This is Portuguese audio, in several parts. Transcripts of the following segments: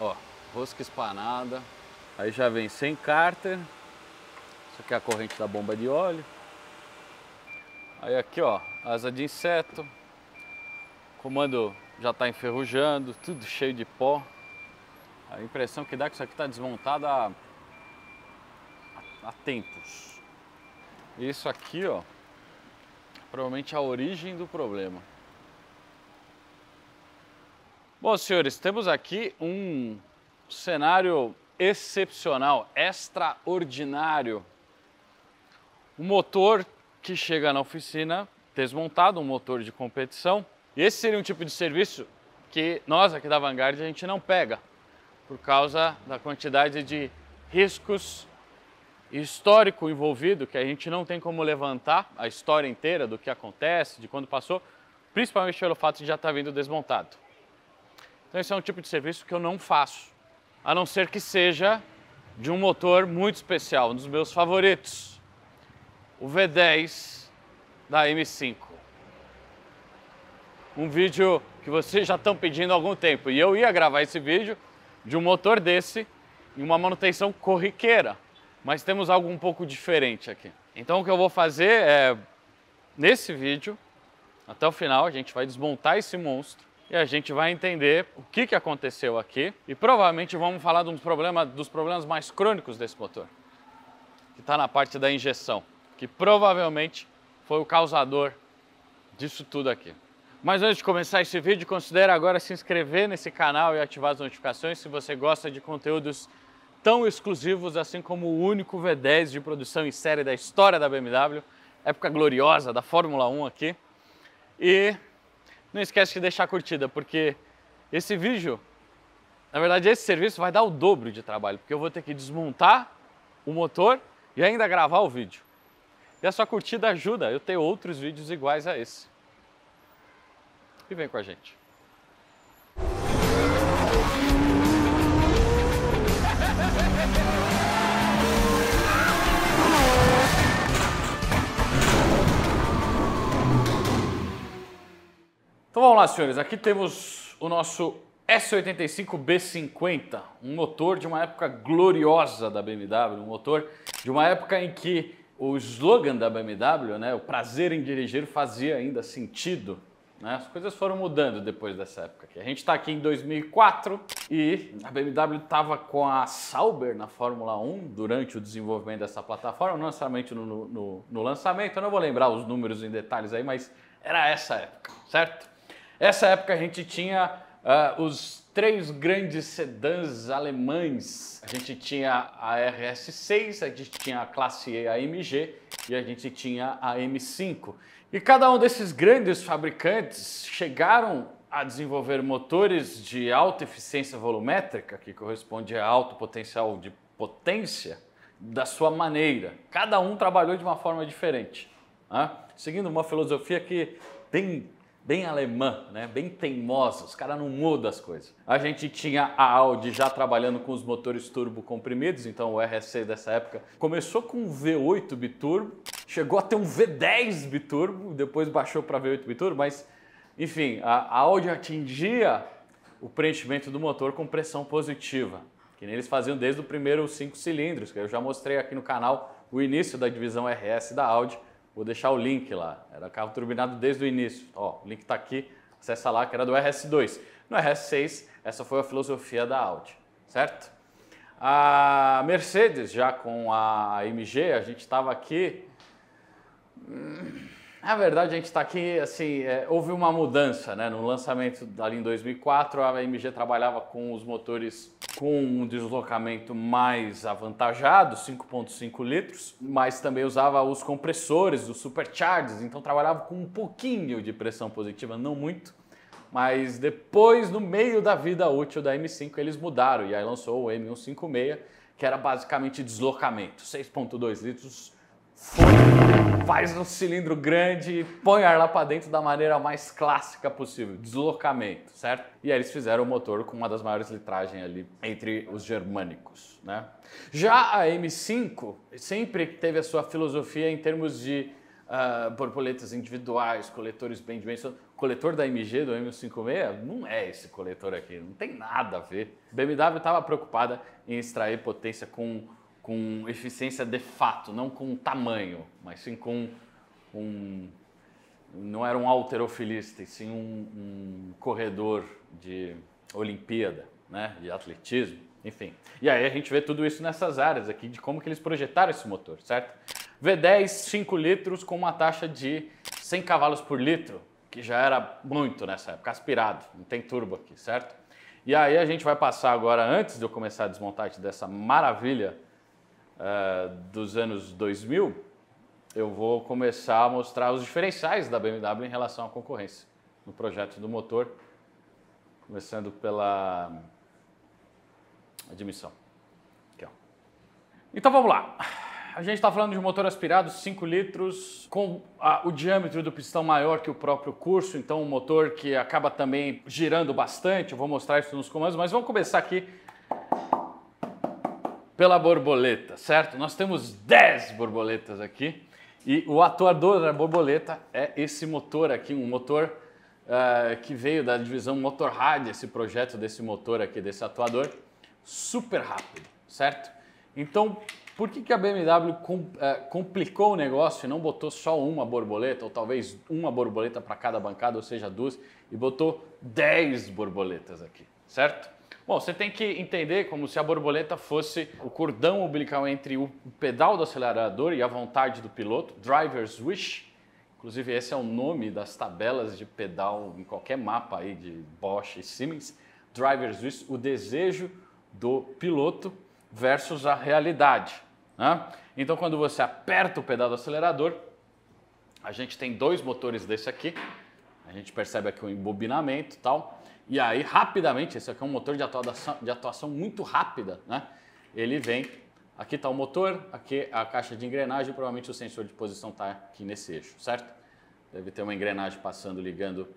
Ó, rosca espanada. Aí já vem sem cárter. Isso aqui é a corrente da bomba de óleo. Aí aqui, ó, asa de inseto. O comando já está enferrujando, tudo cheio de pó. A impressão que dá é que isso aqui está desmontado há, há tempos. Isso aqui, ó, provavelmente é a origem do problema. Bom, senhores, temos aqui um cenário excepcional, extraordinário. Um motor que chega na oficina desmontado, um motor de competição. Esse seria um tipo de serviço que nós aqui da Vanguard a gente não pega, por causa da quantidade de riscos histórico envolvido que a gente não tem como levantar a história inteira do que acontece, de quando passou, principalmente pelo fato de já estar tá vindo desmontado. Então esse é um tipo de serviço que eu não faço, a não ser que seja de um motor muito especial, um dos meus favoritos, o V10 da M5. Um vídeo que vocês já estão pedindo há algum tempo. E eu ia gravar esse vídeo de um motor desse em uma manutenção corriqueira, mas temos algo um pouco diferente aqui. Então o que eu vou fazer é, nesse vídeo, até o final, a gente vai desmontar esse monstro e a gente vai entender o que, que aconteceu aqui e provavelmente vamos falar de um problema, dos problemas mais crônicos desse motor, que está na parte da injeção, que provavelmente foi o causador disso tudo aqui. Mas antes de começar esse vídeo, considere agora se inscrever nesse canal e ativar as notificações se você gosta de conteúdos tão exclusivos assim como o único V10 de produção em série da história da BMW, época gloriosa da Fórmula 1 aqui. E não esquece de deixar a curtida, porque esse vídeo, na verdade esse serviço vai dar o dobro de trabalho, porque eu vou ter que desmontar o motor e ainda gravar o vídeo. E a sua curtida ajuda eu ter outros vídeos iguais a esse. E vem com a gente. Então vamos lá, senhores. Aqui temos o nosso S85B50, um motor de uma época gloriosa da BMW, um motor de uma época em que o slogan da BMW, né, o prazer em dirigir, fazia ainda sentido. Né? As coisas foram mudando depois dessa época. Aqui. A gente está aqui em 2004 e a BMW estava com a Sauber na Fórmula 1 durante o desenvolvimento dessa plataforma, não necessariamente no, no, no lançamento, eu não vou lembrar os números em detalhes aí, mas era essa época, certo? Essa época a gente tinha uh, os três grandes sedãs alemães. A gente tinha a RS6, a gente tinha a classe E AMG e a gente tinha a M5. E cada um desses grandes fabricantes chegaram a desenvolver motores de alta eficiência volumétrica, que corresponde a alto potencial de potência, da sua maneira. Cada um trabalhou de uma forma diferente, né? seguindo uma filosofia que tem bem alemã, né? bem teimosa, os caras não mudam as coisas. A gente tinha a Audi já trabalhando com os motores turbo comprimidos, então o RSC dessa época começou com um V8 biturbo, chegou a ter um V10 biturbo, depois baixou para V8 biturbo, mas enfim, a, Audi atingia o preenchimento do motor com pressão positiva, que nem eles faziam desde o primeiro cinco cilindros, que eu já mostrei aqui no canal o início da divisão RS da Audi, Vou deixar o link lá. Era carro turbinado desde o início. Ó, o link está aqui, acessa lá, que era do RS2. No RS6, essa foi a filosofia da Audi, certo? A Mercedes, já com a MG, a gente estava aqui. Hum, na verdade, a gente está aqui, assim, é, houve uma mudança, né? No lançamento ali em 2004, a MG trabalhava com os motores com um deslocamento mais avantajado, 5.5 litros, mas também usava os compressores, os superchargers, então trabalhava com um pouquinho de pressão positiva, não muito. Mas depois, no meio da vida útil da M5, eles mudaram e aí lançou o M156, que era basicamente deslocamento, 6.2 litros, foi, faz um cilindro grande, põe ar lá para dentro da maneira mais clássica possível, deslocamento, certo? E aí eles fizeram o motor com uma das maiores litragens ali entre os germânicos, né? Já a M5 sempre teve a sua filosofia em termos de uh, borboletas individuais, coletores bem dimensionados. O coletor da MG do M56 não é esse coletor aqui, não tem nada a ver. BMW estava preocupada em extrair potência com com eficiência de fato, não com tamanho, mas sim com um. Não era um alterofilista, e sim um, um corredor de Olimpíada, né? de atletismo, enfim. E aí a gente vê tudo isso nessas áreas aqui, de como que eles projetaram esse motor, certo? V10, 5 litros, com uma taxa de 100 cavalos por litro, que já era muito nessa época, aspirado, não tem turbo aqui, certo? E aí a gente vai passar agora, antes de eu começar a desmontagem dessa maravilha uh, dos anos 2000, eu vou começar a mostrar os diferenciais da BMW em relação à concorrência no projeto do motor, começando pela admissão. Aqui, então vamos lá. A gente está falando de um motor aspirado 5 litros, com a, o diâmetro do pistão maior que o próprio curso, então um motor que acaba também girando bastante. Eu vou mostrar isso nos comandos, mas vamos começar aqui pela borboleta, certo? Nós temos 10 borboletas aqui e o atuador da borboleta é esse motor aqui, um motor uh, que veio da divisão Motorrad, esse projeto desse motor aqui, desse atuador, super rápido, certo? Então, por que, que a BMW com, uh, complicou o negócio e não botou só uma borboleta, ou talvez uma borboleta para cada bancada, ou seja, duas, e botou 10 borboletas aqui, certo? Bom, você tem que entender como se a borboleta fosse o cordão umbilical entre o pedal do acelerador e a vontade do piloto, driver's wish. Inclusive, esse é o nome das tabelas de pedal em qualquer mapa aí de Bosch e Siemens. Driver's wish, o desejo do piloto versus a realidade. Né? Então, quando você aperta o pedal do acelerador, a gente tem dois motores desse aqui. A gente percebe aqui o embobinamento e tal e aí, rapidamente, esse aqui é um motor de atuação, de atuação muito rápida, né? Ele vem, aqui está o motor, aqui a caixa de engrenagem, provavelmente o sensor de posição está aqui nesse eixo, certo? Deve ter uma engrenagem passando, ligando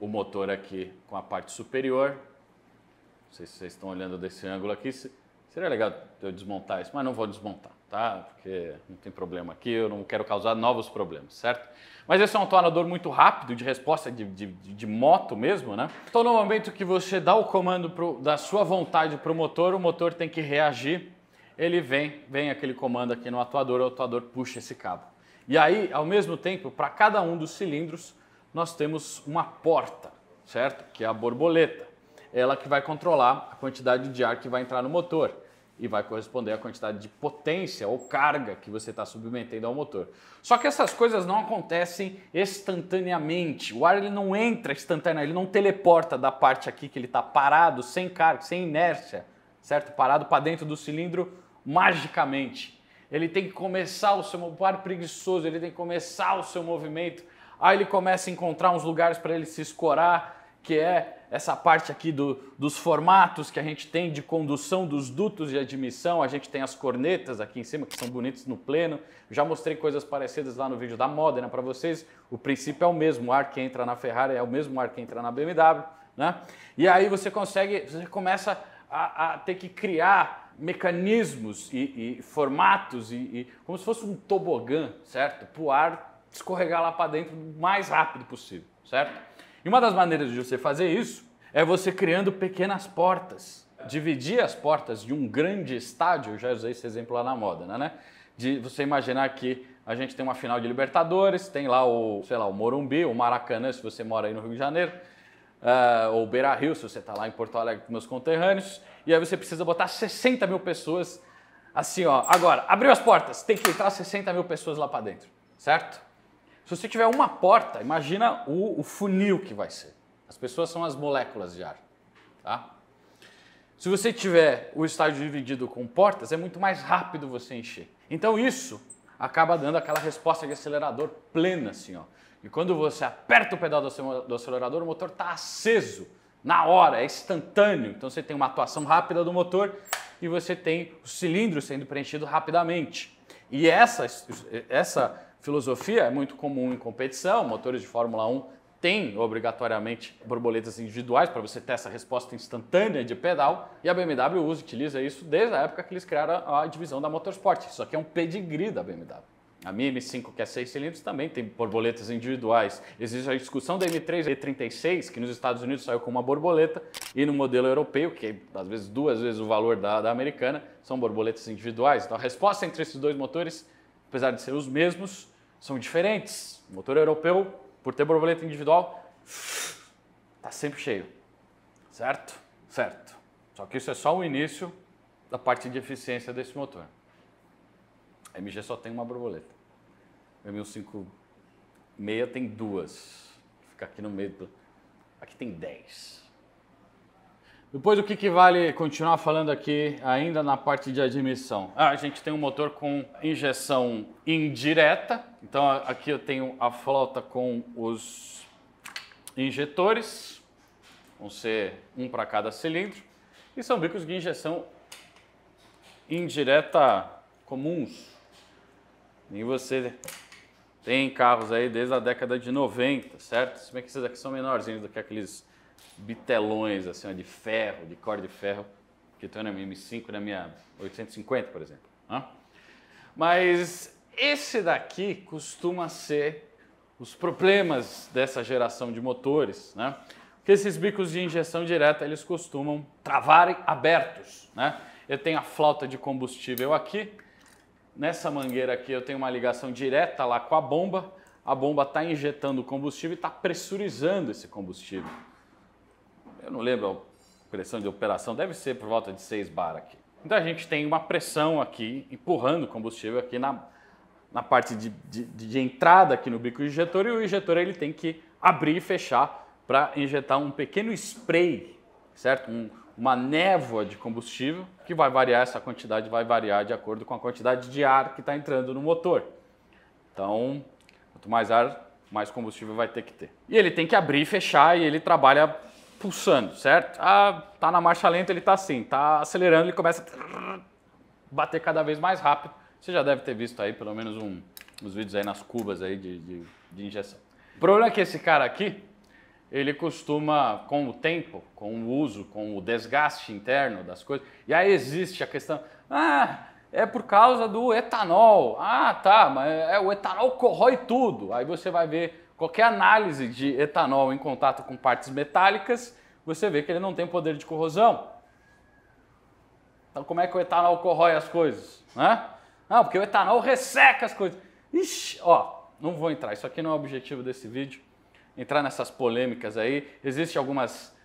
o motor aqui com a parte superior. Não sei se vocês estão olhando desse ângulo aqui. Seria legal eu desmontar isso, mas não vou desmontar tá? Porque não tem problema aqui, eu não quero causar novos problemas, certo? Mas esse é um tornador muito rápido, de resposta de, de, de moto mesmo, né? Então, no momento que você dá o comando pro, da sua vontade para o motor, o motor tem que reagir. Ele vem, vem aquele comando aqui no atuador, o atuador puxa esse cabo. E aí, ao mesmo tempo, para cada um dos cilindros, nós temos uma porta, certo? Que é a borboleta. Ela que vai controlar a quantidade de ar que vai entrar no motor e vai corresponder à quantidade de potência ou carga que você está submetendo ao motor. Só que essas coisas não acontecem instantaneamente. O ar ele não entra instantaneamente, ele não teleporta da parte aqui que ele está parado, sem carga, sem inércia, certo? Parado para dentro do cilindro magicamente. Ele tem que começar o seu ar preguiçoso, ele tem que começar o seu movimento. Aí ele começa a encontrar uns lugares para ele se escorar, que é essa parte aqui do, dos formatos que a gente tem de condução dos dutos de admissão, a gente tem as cornetas aqui em cima que são bonitas no pleno. Já mostrei coisas parecidas lá no vídeo da Modena para vocês. O princípio é o mesmo, o ar que entra na Ferrari é o mesmo ar que entra na BMW, né? E aí você consegue, você começa a, a ter que criar mecanismos e, e formatos e, e, como se fosse um tobogã, certo? Para o ar escorregar lá para dentro o mais rápido possível, certo? E uma das maneiras de você fazer isso é você criando pequenas portas. Dividir as portas de um grande estádio, já usei esse exemplo lá na moda, né? De você imaginar que a gente tem uma final de Libertadores, tem lá o, sei lá, o Morumbi, o Maracanã, se você mora aí no Rio de Janeiro, uh, ou Beira Rio, se você está lá em Porto Alegre com meus conterrâneos, e aí você precisa botar 60 mil pessoas assim, ó. Agora, abriu as portas, tem que entrar 60 mil pessoas lá para dentro, certo? Se você tiver uma porta, imagina o, o funil que vai ser. As pessoas são as moléculas de ar. Tá? Se você tiver o estádio dividido com portas, é muito mais rápido você encher. Então isso acaba dando aquela resposta de acelerador plena, assim, ó. E quando você aperta o pedal do acelerador, o motor está aceso na hora, é instantâneo. Então você tem uma atuação rápida do motor e você tem o cilindro sendo preenchido rapidamente. E essa, essa filosofia é muito comum em competição, motores de Fórmula 1 tem obrigatoriamente borboletas individuais para você ter essa resposta instantânea de pedal, e a BMW usa, utiliza isso desde a época que eles criaram a divisão da Motorsport. Isso aqui é um pedigree da BMW. A minha M5, que é 6 cilindros, também tem borboletas individuais. Existe a discussão da M3 E36, que nos Estados Unidos saiu com uma borboleta, e no modelo europeu, que é às vezes duas vezes o valor da, da americana, são borboletas individuais. Então a resposta entre esses dois motores, apesar de serem os mesmos, são diferentes. O motor europeu por ter borboleta individual, tá sempre cheio. Certo? Certo. Só que isso é só o início da parte de eficiência desse motor. A MG só tem uma borboleta. A M156 tem duas. Fica aqui no meio. Do... Aqui tem 10. Depois o que, que vale continuar falando aqui ainda na parte de admissão? Ah, a gente tem um motor com injeção indireta, então aqui eu tenho a flauta com os injetores, vão ser um para cada cilindro, e são bicos de injeção indireta comuns. E você tem carros aí desde a década de 90, certo? Se bem que esses aqui são menorzinhos do que aqueles bitelões assim, ó, de ferro, de corda de ferro, que estão na minha M5, na minha 850, por exemplo. Né? Mas esse daqui costuma ser os problemas dessa geração de motores, né? Porque esses bicos de injeção direta, eles costumam travarem abertos, né? Eu tenho a flauta de combustível aqui, nessa mangueira aqui eu tenho uma ligação direta lá com a bomba, a bomba está injetando combustível e está pressurizando esse combustível eu não lembro a pressão de operação, deve ser por volta de 6 bar aqui. Então a gente tem uma pressão aqui, empurrando o combustível aqui na, na parte de, de, de entrada aqui no bico do injetor e o injetor ele tem que abrir e fechar para injetar um pequeno spray, certo? Um, uma névoa de combustível que vai variar, essa quantidade vai variar de acordo com a quantidade de ar que está entrando no motor. Então, quanto mais ar, mais combustível vai ter que ter. E ele tem que abrir e fechar e ele trabalha pulsando, certo? Ah, tá na marcha lenta, ele tá assim, tá acelerando, ele começa a bater cada vez mais rápido. Você já deve ter visto aí pelo menos um, uns vídeos aí nas cubas aí de, de, de injeção. O problema é que esse cara aqui, ele costuma, com o tempo, com o uso, com o desgaste interno das coisas, e aí existe a questão, ah, é por causa do etanol. Ah, tá, mas é, o etanol corrói tudo. Aí você vai ver Qualquer análise de etanol em contato com partes metálicas, você vê que ele não tem poder de corrosão. Então, como é que o etanol corrói as coisas? Né? Não, porque o etanol resseca as coisas. Ixi, ó, não vou entrar, isso aqui não é o objetivo desse vídeo. Entrar nessas polêmicas aí. Existem algumas.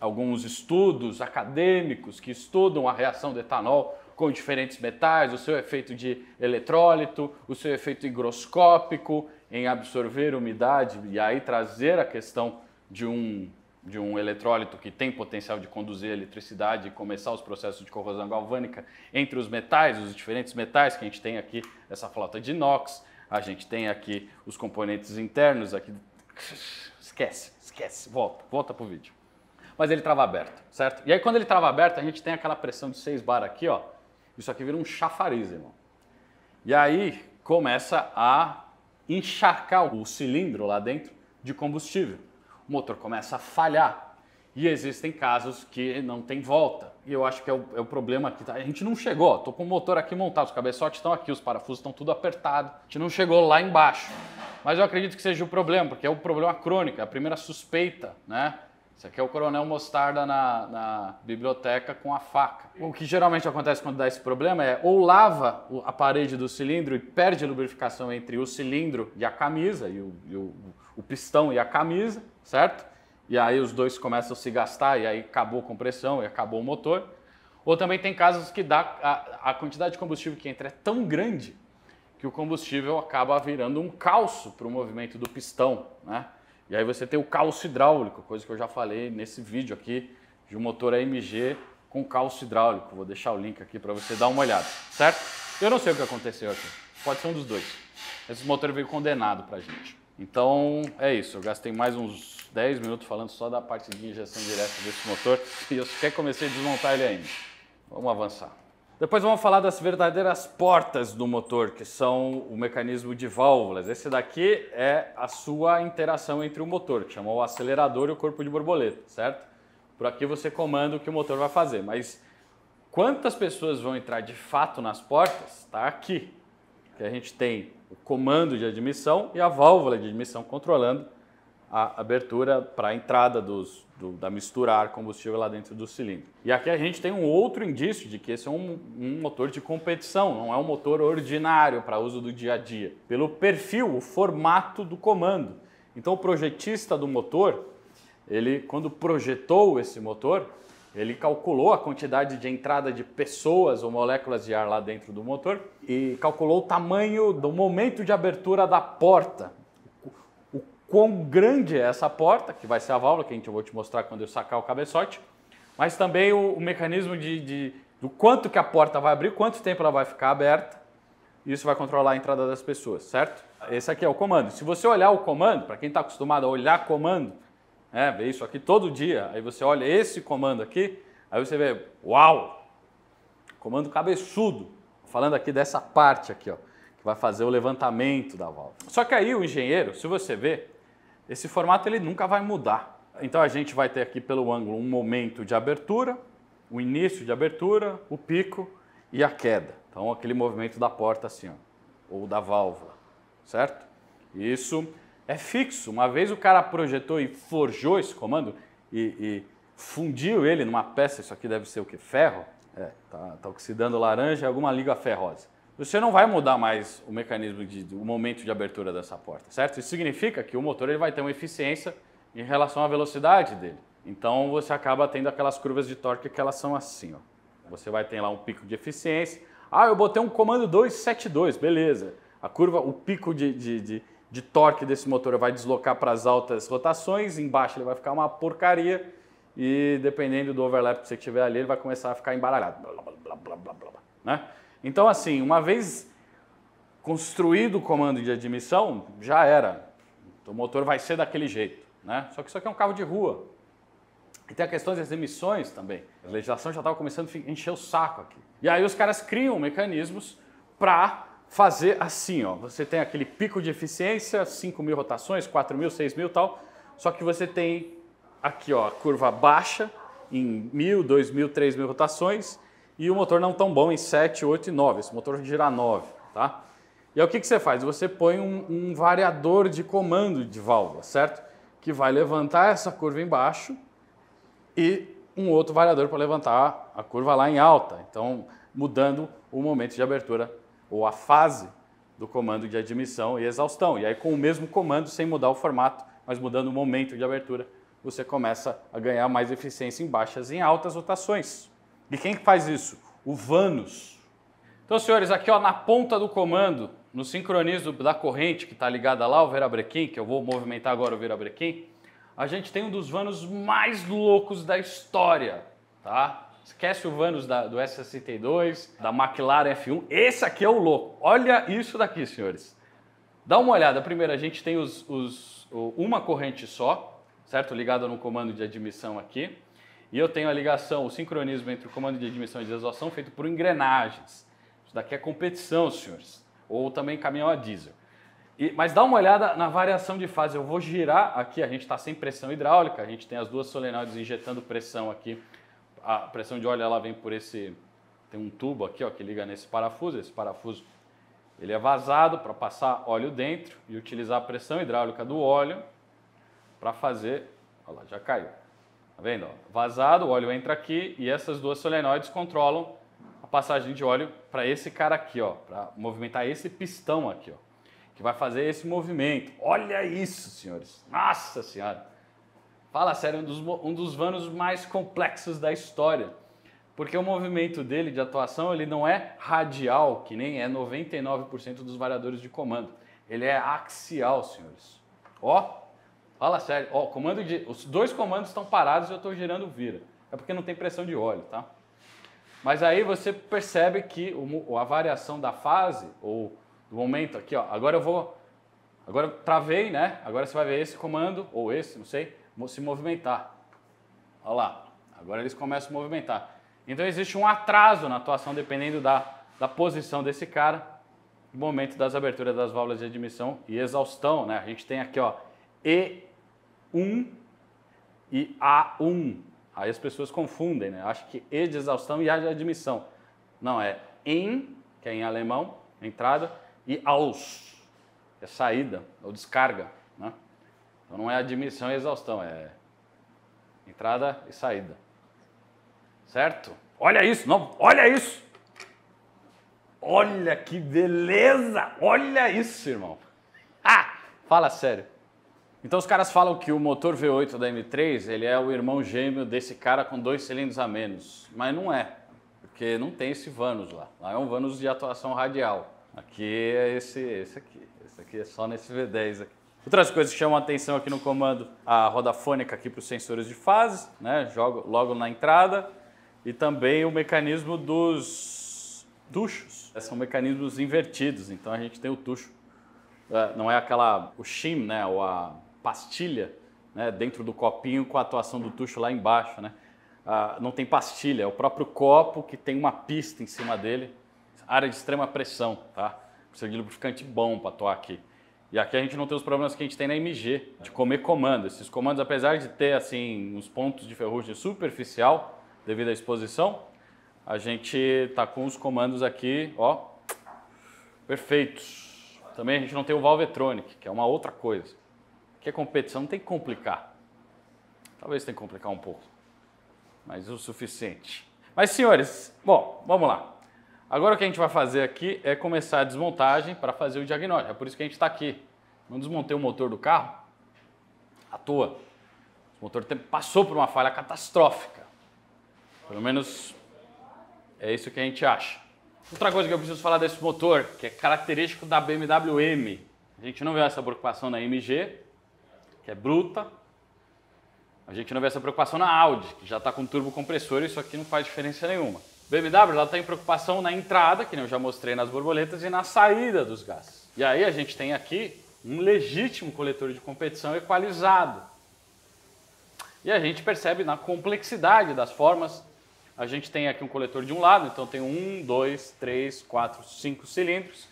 alguns estudos acadêmicos que estudam a reação do etanol com diferentes metais, o seu efeito de eletrólito, o seu efeito higroscópico, em absorver umidade e aí trazer a questão de um, de um eletrólito que tem potencial de conduzir eletricidade e começar os processos de corrosão galvânica entre os metais, os diferentes metais que a gente tem aqui, essa flauta de inox, a gente tem aqui os componentes internos aqui. Esquece, esquece, volta, volta pro vídeo. Mas ele trava aberto, certo? E aí quando ele trava aberto, a gente tem aquela pressão de 6 bar aqui, ó. Isso aqui vira um chafariz, irmão. E aí começa a encharcar o cilindro lá dentro de combustível. O motor começa a falhar e existem casos que não tem volta. E eu acho que é o, é o problema aqui. Tá, a gente não chegou, estou com o motor aqui montado, os cabeçotes estão aqui, os parafusos estão tudo apertado. A gente não chegou lá embaixo. Mas eu acredito que seja o problema, porque é o problema crônico, é a primeira suspeita, né? Isso aqui é o coronel mostarda na, na, biblioteca com a faca. O que geralmente acontece quando dá esse problema é ou lava a parede do cilindro e perde a lubrificação entre o cilindro e a camisa, e o, e o, o pistão e a camisa, certo? E aí os dois começam a se gastar e aí acabou a compressão e acabou o motor. Ou também tem casos que dá a, a quantidade de combustível que entra é tão grande que o combustível acaba virando um calço para o movimento do pistão, né? E aí você tem o calço hidráulico, coisa que eu já falei nesse vídeo aqui de um motor AMG com calço hidráulico. Vou deixar o link aqui para você dar uma olhada, certo? Eu não sei o que aconteceu aqui. Pode ser um dos dois. Esse motor veio condenado para a gente. Então é isso, eu gastei mais uns 10 minutos falando só da parte de injeção direta desse motor e eu sequer comecei a desmontar ele ainda. Vamos avançar. Depois vamos falar das verdadeiras portas do motor, que são o mecanismo de válvulas. Esse daqui é a sua interação entre o motor, que o acelerador e o corpo de borboleta, certo? Por aqui você comanda o que o motor vai fazer, mas quantas pessoas vão entrar de fato nas portas está aqui. Que a gente tem o comando de admissão e a válvula de admissão controlando a abertura para a entrada dos, do, da mistura ar-combustível lá dentro do cilindro. E aqui a gente tem um outro indício de que esse é um, um motor de competição, não é um motor ordinário para uso do dia a dia. Pelo perfil, o formato do comando. Então o projetista do motor, ele quando projetou esse motor, ele calculou a quantidade de entrada de pessoas ou moléculas de ar lá dentro do motor e calculou o tamanho do momento de abertura da porta quão grande é essa porta, que vai ser a válvula, que a gente vou te mostrar quando eu sacar o cabeçote, mas também o, o mecanismo de, de, do quanto que a porta vai abrir, quanto tempo ela vai ficar aberta. Isso vai controlar a entrada das pessoas, certo? Esse aqui é o comando. Se você olhar o comando, para quem está acostumado a olhar comando, né, ver isso aqui todo dia, aí você olha esse comando aqui, aí você vê, uau! Comando cabeçudo. Falando aqui dessa parte aqui, ó, que vai fazer o levantamento da válvula. Só que aí o engenheiro, se você ver, esse formato ele nunca vai mudar. Então a gente vai ter aqui pelo ângulo um momento de abertura, o início de abertura, o pico e a queda. Então aquele movimento da porta assim, ó, ou da válvula, certo? Isso é fixo. Uma vez o cara projetou e forjou esse comando e, e fundiu ele numa peça, isso aqui deve ser o que? Ferro? É, tá, tá oxidando laranja, alguma liga ferrosa você não vai mudar mais o mecanismo, de, o momento de abertura dessa porta, certo? Isso significa que o motor ele vai ter uma eficiência em relação à velocidade dele. Então você acaba tendo aquelas curvas de torque que elas são assim, ó. Você vai ter lá um pico de eficiência. Ah, eu botei um comando 272, beleza. A curva, o pico de, de, de, de torque desse motor vai deslocar para as altas rotações, embaixo ele vai ficar uma porcaria e dependendo do overlap que você tiver ali, ele vai começar a ficar embaralhado. Blá, blá, blá, blá, blá, blá, né? Então, assim, uma vez construído o comando de admissão, já era. O motor vai ser daquele jeito. Né? Só que isso aqui é um carro de rua. E tem a questão das emissões também. A legislação já estava começando a encher o saco aqui. E aí os caras criam mecanismos para fazer assim, ó. Você tem aquele pico de eficiência, 5 mil rotações, 4 mil, 6 mil tal. Só que você tem aqui, ó, a curva baixa em mil, dois mil, três mil rotações e o motor não tão bom em 7, 8 e 9. Esse motor gira 9, tá? E aí o que, que você faz? Você põe um, um variador de comando de válvula, certo? Que vai levantar essa curva embaixo e um outro variador para levantar a curva lá em alta. Então, mudando o momento de abertura ou a fase do comando de admissão e exaustão. E aí, com o mesmo comando, sem mudar o formato, mas mudando o momento de abertura, você começa a ganhar mais eficiência em baixas e em altas rotações. E quem que faz isso? O Vanus. Então, senhores, aqui ó, na ponta do comando, no sincronismo da corrente que está ligada lá, o virabrequim, que eu vou movimentar agora o virabrequim, a gente tem um dos vanos mais loucos da história, tá? Esquece o vanos da, do S62, da McLaren F1. Esse aqui é o louco. Olha isso daqui, senhores. Dá uma olhada. Primeiro, a gente tem os, os, uma corrente só, certo? Ligada no comando de admissão aqui. E eu tenho a ligação, o sincronismo entre o comando de admissão e de feito por engrenagens. Isso daqui é competição, senhores. Ou também caminhão a diesel. E, mas dá uma olhada na variação de fase. Eu vou girar aqui, a gente está sem pressão hidráulica, a gente tem as duas solenoides injetando pressão aqui. A pressão de óleo ela vem por esse. Tem um tubo aqui ó, que liga nesse parafuso. Esse parafuso ele é vazado para passar óleo dentro e utilizar a pressão hidráulica do óleo para fazer. Olha lá, já caiu Tá vendo? Vazado, o óleo entra aqui e essas duas solenoides controlam a passagem de óleo para esse cara aqui, ó, para movimentar esse pistão aqui, ó, que vai fazer esse movimento. Olha isso, senhores. Nossa senhora. Fala sério, um dos, um dos vanos mais complexos da história. Porque o movimento dele de atuação, ele não é radial, que nem é 99% dos variadores de comando. Ele é axial, senhores. Ó, Fala sério. Ó, comando de, os dois comandos estão parados e eu estou girando o vira. É porque não tem pressão de óleo, tá? Mas aí você percebe que o, a variação da fase ou do momento aqui, ó, agora eu vou, agora eu travei, né? Agora você vai ver esse comando ou esse, não sei, se movimentar. Olha lá, agora eles começam a movimentar. Então existe um atraso na atuação dependendo da, da posição desse cara, no momento das aberturas das válvulas de admissão e exaustão, né? A gente tem aqui, ó, e1 e A1. Aí as pessoas confundem, né? acho que E de exaustão e A de admissão. Não, é em, que é em alemão, entrada, e aus, que é saída ou descarga. Né? Então não é admissão e exaustão, é entrada e saída. Certo? Olha isso, não, olha isso! Olha que beleza! Olha isso, irmão! Ah! Fala sério. Então os caras falam que o motor V8 da M3 ele é o irmão gêmeo desse cara com dois cilindros a menos, mas não é, porque não tem esse Vanus lá. Lá é um Vanus de atuação radial. Aqui é esse, esse aqui. Esse aqui é só nesse V10 aqui. Outras coisas que chamam a atenção aqui no comando, a roda fônica aqui para os sensores de fase, né? Jogo logo na entrada e também o mecanismo dos tuchos. É, são mecanismos invertidos, então a gente tem o tucho, é, não é aquela o shim, né? Ou a pastilha né, dentro do copinho com a atuação do tucho lá embaixo. Né? Ah, não tem pastilha, é o próprio copo que tem uma pista em cima dele, área de extrema pressão. Tá? Precisa de lubrificante bom para atuar aqui. E aqui a gente não tem os problemas que a gente tem na MG, de comer comando. Esses comandos, apesar de ter assim uns pontos de ferrugem superficial devido à exposição, a gente tá com os comandos aqui, ó, perfeitos. Também a gente não tem o Valvetronic, que é uma outra coisa que é competição não tem que complicar. Talvez tenha que complicar um pouco, mas o suficiente. Mas, senhores, bom, vamos lá. Agora o que a gente vai fazer aqui é começar a desmontagem para fazer o diagnóstico. É por isso que a gente está aqui. Não desmontei o motor do carro à toa. O motor passou por uma falha catastrófica. Pelo menos é isso que a gente acha. Outra coisa que eu preciso falar desse motor, que é característico da BMW M. A gente não vê essa preocupação na MG, que é bruta. A gente não vê essa preocupação na Audi, que já está com turbo compressor e isso aqui não faz diferença nenhuma. BMW ela tem preocupação na entrada, que eu já mostrei nas borboletas, e na saída dos gases. E aí a gente tem aqui um legítimo coletor de competição equalizado. E a gente percebe na complexidade das formas. A gente tem aqui um coletor de um lado, então tem um, dois, três, quatro, cinco cilindros.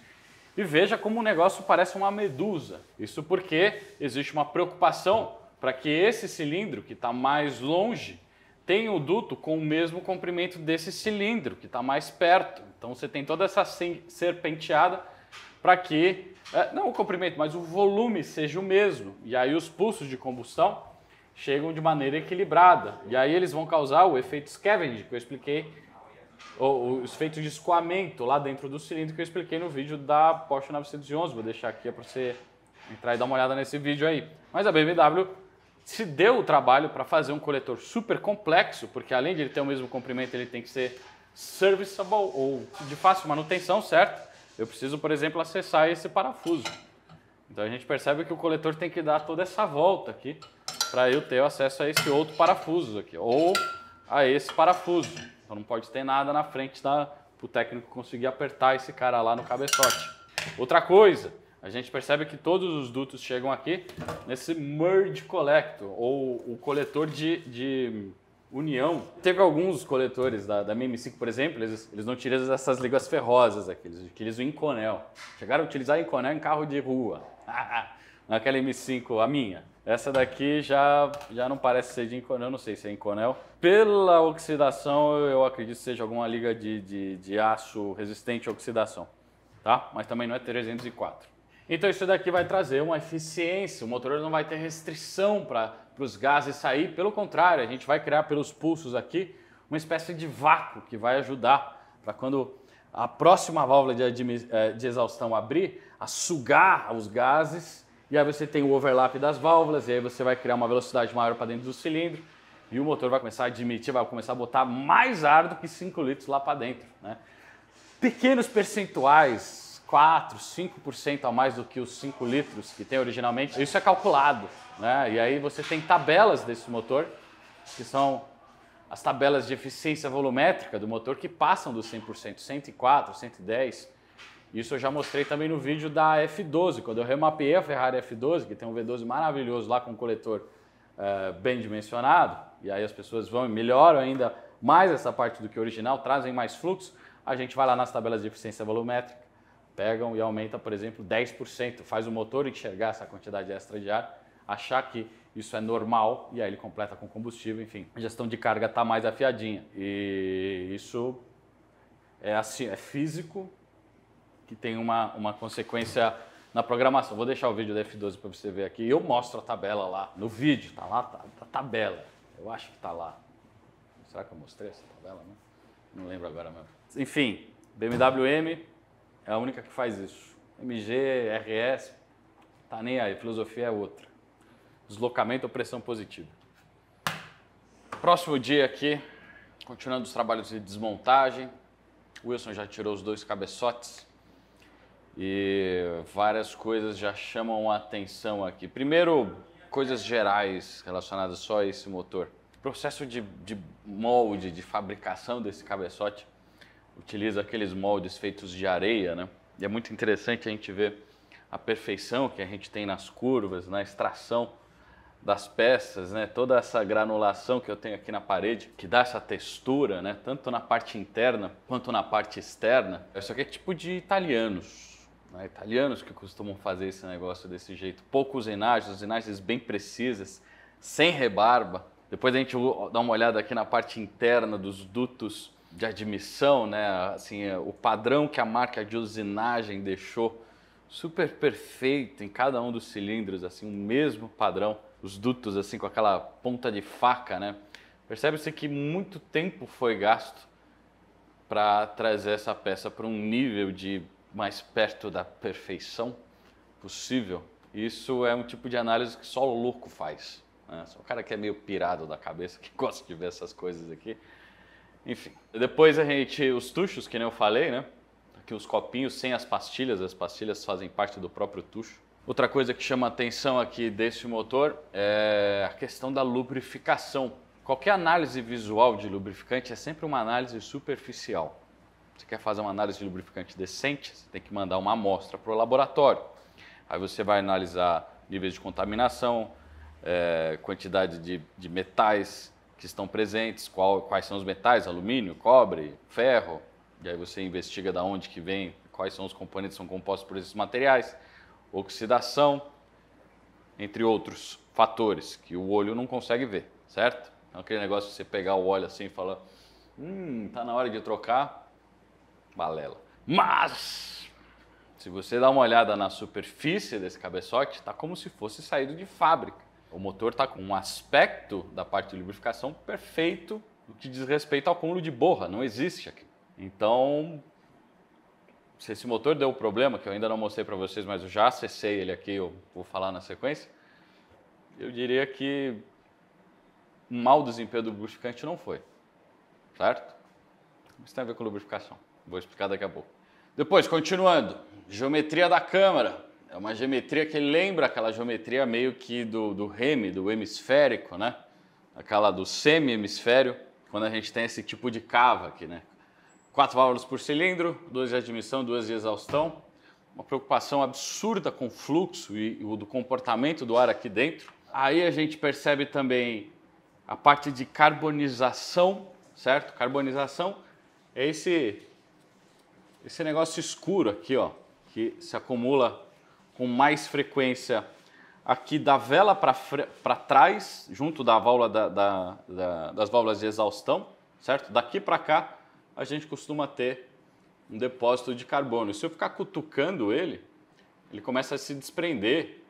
E veja como o negócio parece uma medusa. Isso porque existe uma preocupação para que esse cilindro que está mais longe tenha o duto com o mesmo comprimento desse cilindro que está mais perto. Então você tem toda essa serpenteada para que é, não o comprimento, mas o volume seja o mesmo. E aí os pulsos de combustão chegam de maneira equilibrada. E aí eles vão causar o efeito scavenging que eu expliquei os feitos de escoamento lá dentro do cilindro que eu expliquei no vídeo da Porsche 911. Vou deixar aqui é para você entrar e dar uma olhada nesse vídeo aí. Mas a BMW se deu o trabalho para fazer um coletor super complexo, porque além de ele ter o mesmo comprimento, ele tem que ser serviceable ou de fácil manutenção, certo? Eu preciso, por exemplo, acessar esse parafuso. Então a gente percebe que o coletor tem que dar toda essa volta aqui para eu ter acesso a esse outro parafuso aqui, ou a esse parafuso. Então não pode ter nada na frente da, o técnico conseguir apertar esse cara lá no cabeçote. Outra coisa, a gente percebe que todos os dutos chegam aqui nesse merge collector, ou o coletor de, de união. Teve alguns coletores da, da MM5, por exemplo, eles, eles não tiram essas ligas ferrosas aqui, eles utilizam o Inconel. Chegaram a utilizar Inconel em carro de rua. naquela M5, a minha. Essa daqui já, já não parece ser de Inconel, não sei se é Inconel. Pela oxidação, eu acredito que seja alguma liga de, de, de aço resistente à oxidação, tá? Mas também não é 304. Então isso daqui vai trazer uma eficiência, o motor não vai ter restrição para os gases sair, pelo contrário, a gente vai criar pelos pulsos aqui uma espécie de vácuo que vai ajudar para quando a próxima válvula de, eh, de exaustão abrir, a sugar os gases e aí você tem o overlap das válvulas, e aí você vai criar uma velocidade maior para dentro do cilindro, e o motor vai começar a admitir, vai começar a botar mais ar do que 5 litros lá para dentro. Né? Pequenos percentuais, 4, 5% a mais do que os 5 litros que tem originalmente, isso é calculado. Né? E aí você tem tabelas desse motor, que são as tabelas de eficiência volumétrica do motor que passam dos 100%, 104, 110, isso eu já mostrei também no vídeo da F12, quando eu remapeei a Ferrari F12, que tem um V12 maravilhoso lá com um coletor uh, bem dimensionado, e aí as pessoas vão e melhoram ainda mais essa parte do que o original, trazem mais fluxo, a gente vai lá nas tabelas de eficiência volumétrica, pegam e aumenta, por exemplo, 10%, faz o motor enxergar essa quantidade extra de ar, achar que isso é normal e aí ele completa com combustível, enfim. A gestão de carga está mais afiadinha e isso é, assim, é físico, que tem uma, uma consequência na programação. Vou deixar o vídeo da F12 para você ver aqui. Eu mostro a tabela lá no vídeo, tá lá tá, tá tabela. Eu acho que tá lá. Será que eu mostrei essa tabela? Não, né? não lembro agora mesmo. Enfim, BMW M é a única que faz isso. MG, RS, tá nem aí. Filosofia é outra. Deslocamento ou pressão positiva. Próximo dia aqui, continuando os trabalhos de desmontagem. Wilson já tirou os dois cabeçotes e várias coisas já chamam a atenção aqui. Primeiro, coisas gerais relacionadas só a esse motor. O processo de, de molde, de fabricação desse cabeçote, utiliza aqueles moldes feitos de areia, né? E é muito interessante a gente ver a perfeição que a gente tem nas curvas, na extração das peças, né? Toda essa granulação que eu tenho aqui na parede, que dá essa textura, né? Tanto na parte interna quanto na parte externa. Isso aqui é tipo de italianos, né, italianos que costumam fazer esse negócio desse jeito. Poucos enágios, enágios bem precisas, sem rebarba. Depois a gente dá uma olhada aqui na parte interna dos dutos de admissão, né? Assim, é, o padrão que a marca de usinagem deixou super perfeito em cada um dos cilindros, assim, o mesmo padrão, os dutos assim com aquela ponta de faca, né? Percebe-se que muito tempo foi gasto para trazer essa peça para um nível de mais perto da perfeição possível, isso é um tipo de análise que só o louco faz. Né? Só o cara que é meio pirado da cabeça, que gosta de ver essas coisas aqui. Enfim, depois a gente, os tuchos, que nem eu falei, né? Aqui os copinhos sem as pastilhas, as pastilhas fazem parte do próprio tucho. Outra coisa que chama atenção aqui desse motor é a questão da lubrificação. Qualquer análise visual de lubrificante é sempre uma análise superficial. Você quer fazer uma análise de lubrificante decente, você tem que mandar uma amostra para o laboratório. Aí você vai analisar níveis de contaminação, é, quantidade de, de, metais que estão presentes, qual, quais são os metais, alumínio, cobre, ferro, e aí você investiga da onde que vem, quais são os componentes que são compostos por esses materiais, oxidação, entre outros fatores que o olho não consegue ver, certo? Então aquele negócio de você pegar o óleo assim e falar, hum, tá na hora de trocar, balela. Mas, se você dá uma olhada na superfície desse cabeçote, está como se fosse saído de fábrica. O motor está com um aspecto da parte de lubrificação perfeito no que diz respeito ao cúmulo de borra, não existe aqui. Então, se esse motor deu problema, que eu ainda não mostrei para vocês, mas eu já acessei ele aqui, eu vou falar na sequência, eu diria que um mau desempenho do lubrificante não foi, certo? Isso tem a ver com lubrificação. Vou explicar daqui a pouco. Depois, continuando, geometria da câmara. É uma geometria que lembra aquela geometria meio que do, do reme, do hemisférico, né? Aquela do semi-hemisfério, quando a gente tem esse tipo de cava aqui, né? Quatro válvulas por cilindro, duas de admissão, duas de exaustão. Uma preocupação absurda com o fluxo e, e o do comportamento do ar aqui dentro. Aí a gente percebe também a parte de carbonização, certo? Carbonização é esse esse negócio escuro aqui, ó, que se acumula com mais frequência aqui da vela para trás, junto da válvula da, da, da, das válvulas de exaustão, certo? Daqui para cá, a gente costuma ter um depósito de carbono. Se eu ficar cutucando ele, ele começa a se desprender,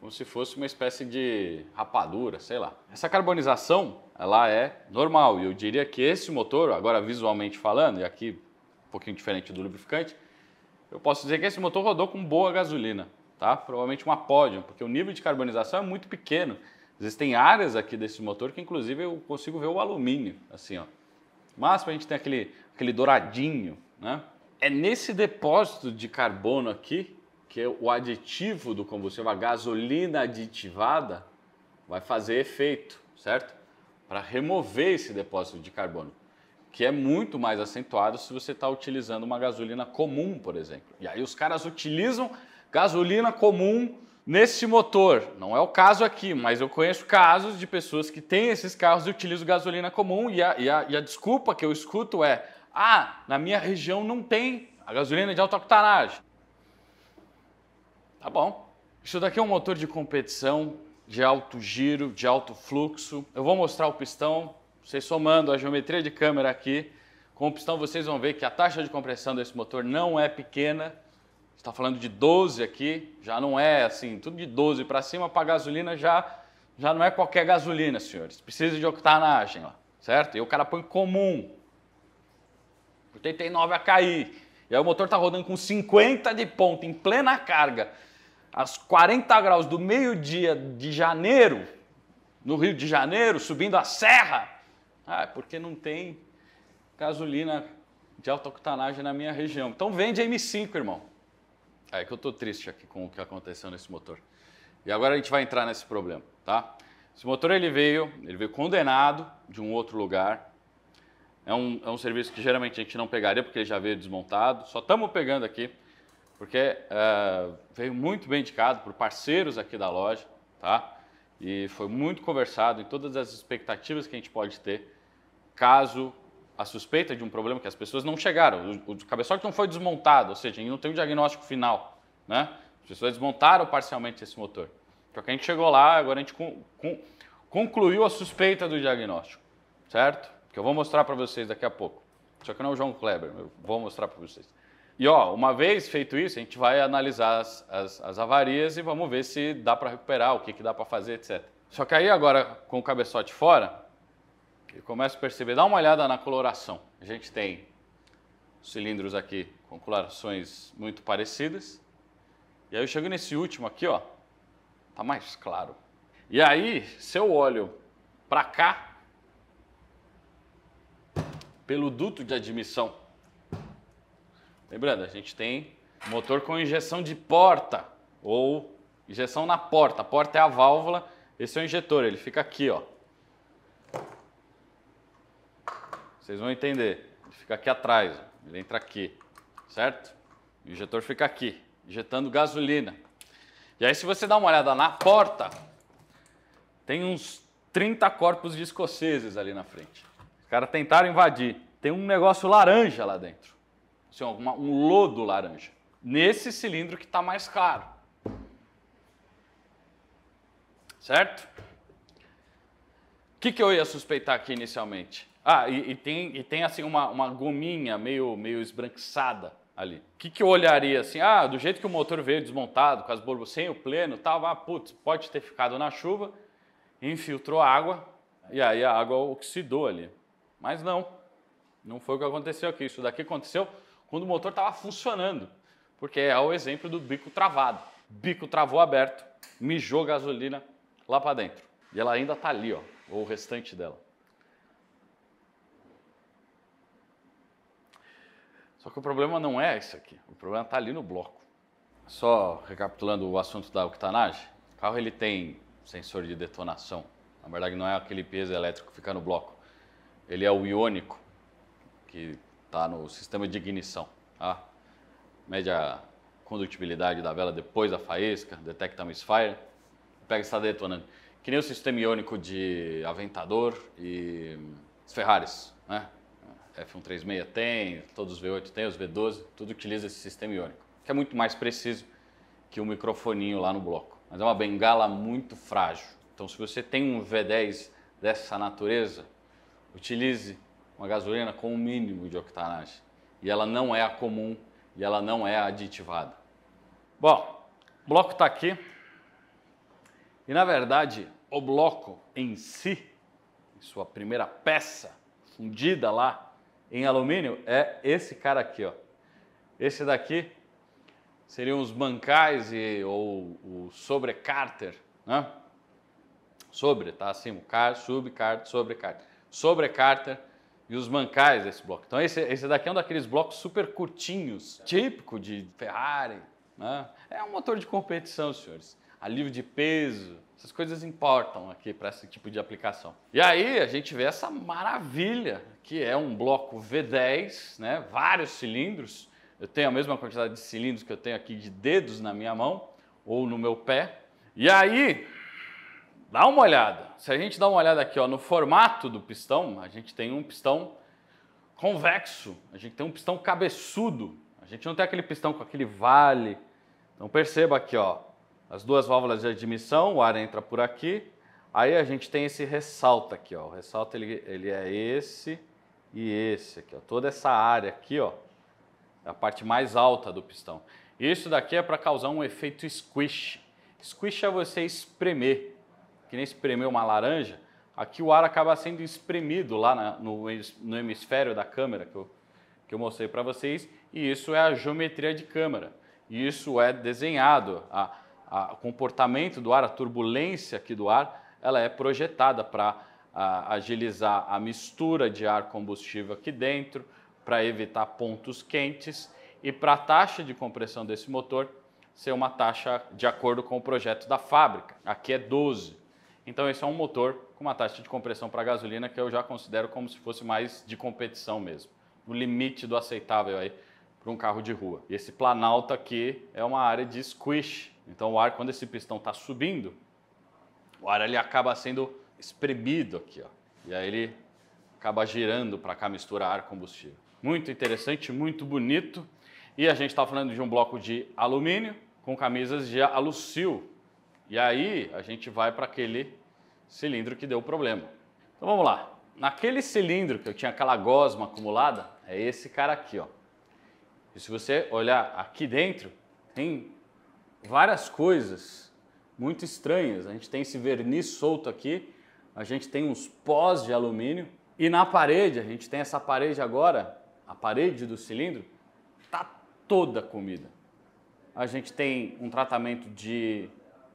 como se fosse uma espécie de rapadura, sei lá. Essa carbonização, ela é normal, e eu diria que esse motor, agora visualmente falando, e aqui pouquinho diferente do lubrificante, eu posso dizer que esse motor rodou com boa gasolina, tá? Provavelmente uma pódio, porque o nível de carbonização é muito pequeno. Existem áreas aqui desse motor que inclusive eu consigo ver o alumínio, assim, ó. Mas a gente tem aquele aquele douradinho, né? É nesse depósito de carbono aqui que é o aditivo do combustível, a gasolina aditivada, vai fazer efeito, certo? Para remover esse depósito de carbono que é muito mais acentuado se você está utilizando uma gasolina comum, por exemplo. E aí os caras utilizam gasolina comum nesse motor. Não é o caso aqui, mas eu conheço casos de pessoas que têm esses carros e utilizam gasolina comum e a, e a, e a desculpa que eu escuto é ah, na minha região não tem a gasolina de alta octanagem. Tá bom. Isso daqui é um motor de competição, de alto giro, de alto fluxo. Eu vou mostrar o pistão, vocês somando a geometria de câmera aqui com o pistão, vocês vão ver que a taxa de compressão desse motor não é pequena. Está falando de 12 aqui, já não é assim, tudo de 12 para cima para gasolina já já não é qualquer gasolina, senhores. Precisa de octanagem lá, certo? E o cara põe comum. 89 a cair. E aí o motor está rodando com 50 de ponta em plena carga, às 40 graus do meio-dia de janeiro, no Rio de Janeiro, subindo a serra, ah, é porque não tem gasolina de alta octanagem na minha região. Então vende M5, irmão. É que eu estou triste aqui com o que aconteceu nesse motor. E agora a gente vai entrar nesse problema, tá? Esse motor ele veio, ele veio condenado de um outro lugar. É um, é um serviço que geralmente a gente não pegaria porque ele já veio desmontado. Só estamos pegando aqui porque uh, veio muito bem indicado por parceiros aqui da loja, tá? E foi muito conversado em todas as expectativas que a gente pode ter caso a suspeita de um problema que as pessoas não chegaram, o, o cabeçote não foi desmontado, ou seja, a gente não tem o um diagnóstico final, né? As pessoas desmontaram parcialmente esse motor. Só que a gente chegou lá, agora a gente concluiu a suspeita do diagnóstico, certo? Que eu vou mostrar para vocês daqui a pouco. Só que não é o João Kleber, eu vou mostrar para vocês. E ó, uma vez feito isso, a gente vai analisar as, as, as avarias e vamos ver se dá para recuperar, o que, que dá para fazer, etc. Só que aí agora, com o cabeçote fora, e começa a perceber, dá uma olhada na coloração. A gente tem cilindros aqui com colorações muito parecidas. E aí eu chego nesse último aqui, ó, tá mais claro. E aí, se eu olho para cá, pelo duto de admissão, lembrando, a gente tem motor com injeção de porta ou injeção na porta. A porta é a válvula, esse é o injetor, ele fica aqui, ó. Vocês vão entender. Ele fica aqui atrás, ó. ele entra aqui, certo? O injetor fica aqui, injetando gasolina. E aí, se você dá uma olhada na porta, tem uns 30 corpos de escoceses ali na frente. Os caras tentaram invadir. Tem um negócio laranja lá dentro. Assim, um lodo laranja. Nesse cilindro que está mais caro. Certo? O que, que eu ia suspeitar aqui inicialmente? Ah, e, e, tem, e tem assim uma, uma gominha meio, meio esbranquiçada ali. O que, que eu olharia assim? Ah, do jeito que o motor veio desmontado, com as borbas sem o pleno tal, ah, putz, pode ter ficado na chuva, infiltrou água e aí a água oxidou ali. Mas não, não foi o que aconteceu aqui. Isso daqui aconteceu quando o motor estava funcionando, porque é o exemplo do bico travado. Bico travou aberto, mijou gasolina lá para dentro. E ela ainda está ali, ó, o restante dela. Só que o problema não é isso aqui, o problema está ali no bloco. Só recapitulando o assunto da octanagem, o carro ele tem sensor de detonação. Na verdade não é aquele peso elétrico que fica no bloco, ele é o iônico que está no sistema de ignição. Tá? Mede a condutibilidade da vela depois da faísca, detecta misfire, pega e está detonando. Que nem o sistema iônico de Aventador e Ferraris, né? F136 tem, todos os V8 tem, os V12, tudo utiliza esse sistema iônico, que é muito mais preciso que o microfoninho lá no bloco. Mas é uma bengala muito frágil. Então, se você tem um V10 dessa natureza, utilize uma gasolina com o um mínimo de octanagem. E ela não é a comum e ela não é aditivada. Bom, o bloco está aqui. E na verdade, o bloco em si, em sua primeira peça fundida lá, em alumínio é esse cara aqui, ó. Esse daqui seriam os bancais e, ou o sobrecárter, né? Sobre, tá o car, subcárter, sobre Sobrecárter e os bancais desse bloco. Então esse, esse daqui é um daqueles blocos super curtinhos, típico de Ferrari, né? É um motor de competição, senhores. Alívio de peso, essas coisas importam aqui para esse tipo de aplicação. E aí a gente vê essa maravilha que é um bloco V10, né? vários cilindros. Eu tenho a mesma quantidade de cilindros que eu tenho aqui de dedos na minha mão ou no meu pé. E aí, dá uma olhada. Se a gente dá uma olhada aqui ó, no formato do pistão, a gente tem um pistão convexo, a gente tem um pistão cabeçudo. A gente não tem aquele pistão com aquele vale. Então perceba aqui, ó, as duas válvulas de admissão, o ar entra por aqui, aí a gente tem esse ressalto aqui, ó. o ressalto ele, ele é esse e esse aqui, ó. toda essa área aqui, ó, é a parte mais alta do pistão. Isso daqui é para causar um efeito squish. Squish é você espremer, que nem espremer uma laranja, aqui o ar acaba sendo espremido lá na, no, no, hemisfério da câmera que eu, que eu mostrei para vocês, e isso é a geometria de câmera. Isso é desenhado, a, o comportamento do ar, a turbulência aqui do ar, ela é projetada para agilizar a mistura de ar combustível aqui dentro, para evitar pontos quentes e para a taxa de compressão desse motor ser uma taxa de acordo com o projeto da fábrica. Aqui é 12. Então esse é um motor com uma taxa de compressão para gasolina que eu já considero como se fosse mais de competição mesmo, o limite do aceitável aí para um carro de rua. E esse planalto aqui é uma área de squish, então o ar, quando esse pistão está subindo, o ar ele acaba sendo espremido aqui, ó, e aí ele acaba girando para cá, mistura ar-combustível. Muito interessante, muito bonito. E a gente está falando de um bloco de alumínio com camisas de alucil. E aí a gente vai para aquele cilindro que deu problema. Então vamos lá. Naquele cilindro que eu tinha aquela gosma acumulada, é esse cara aqui, ó. E se você olhar aqui dentro, tem várias coisas muito estranhas. A gente tem esse verniz solto aqui, a gente tem uns pós de alumínio e na parede, a gente tem essa parede agora, a parede do cilindro, tá toda comida. A gente tem um tratamento de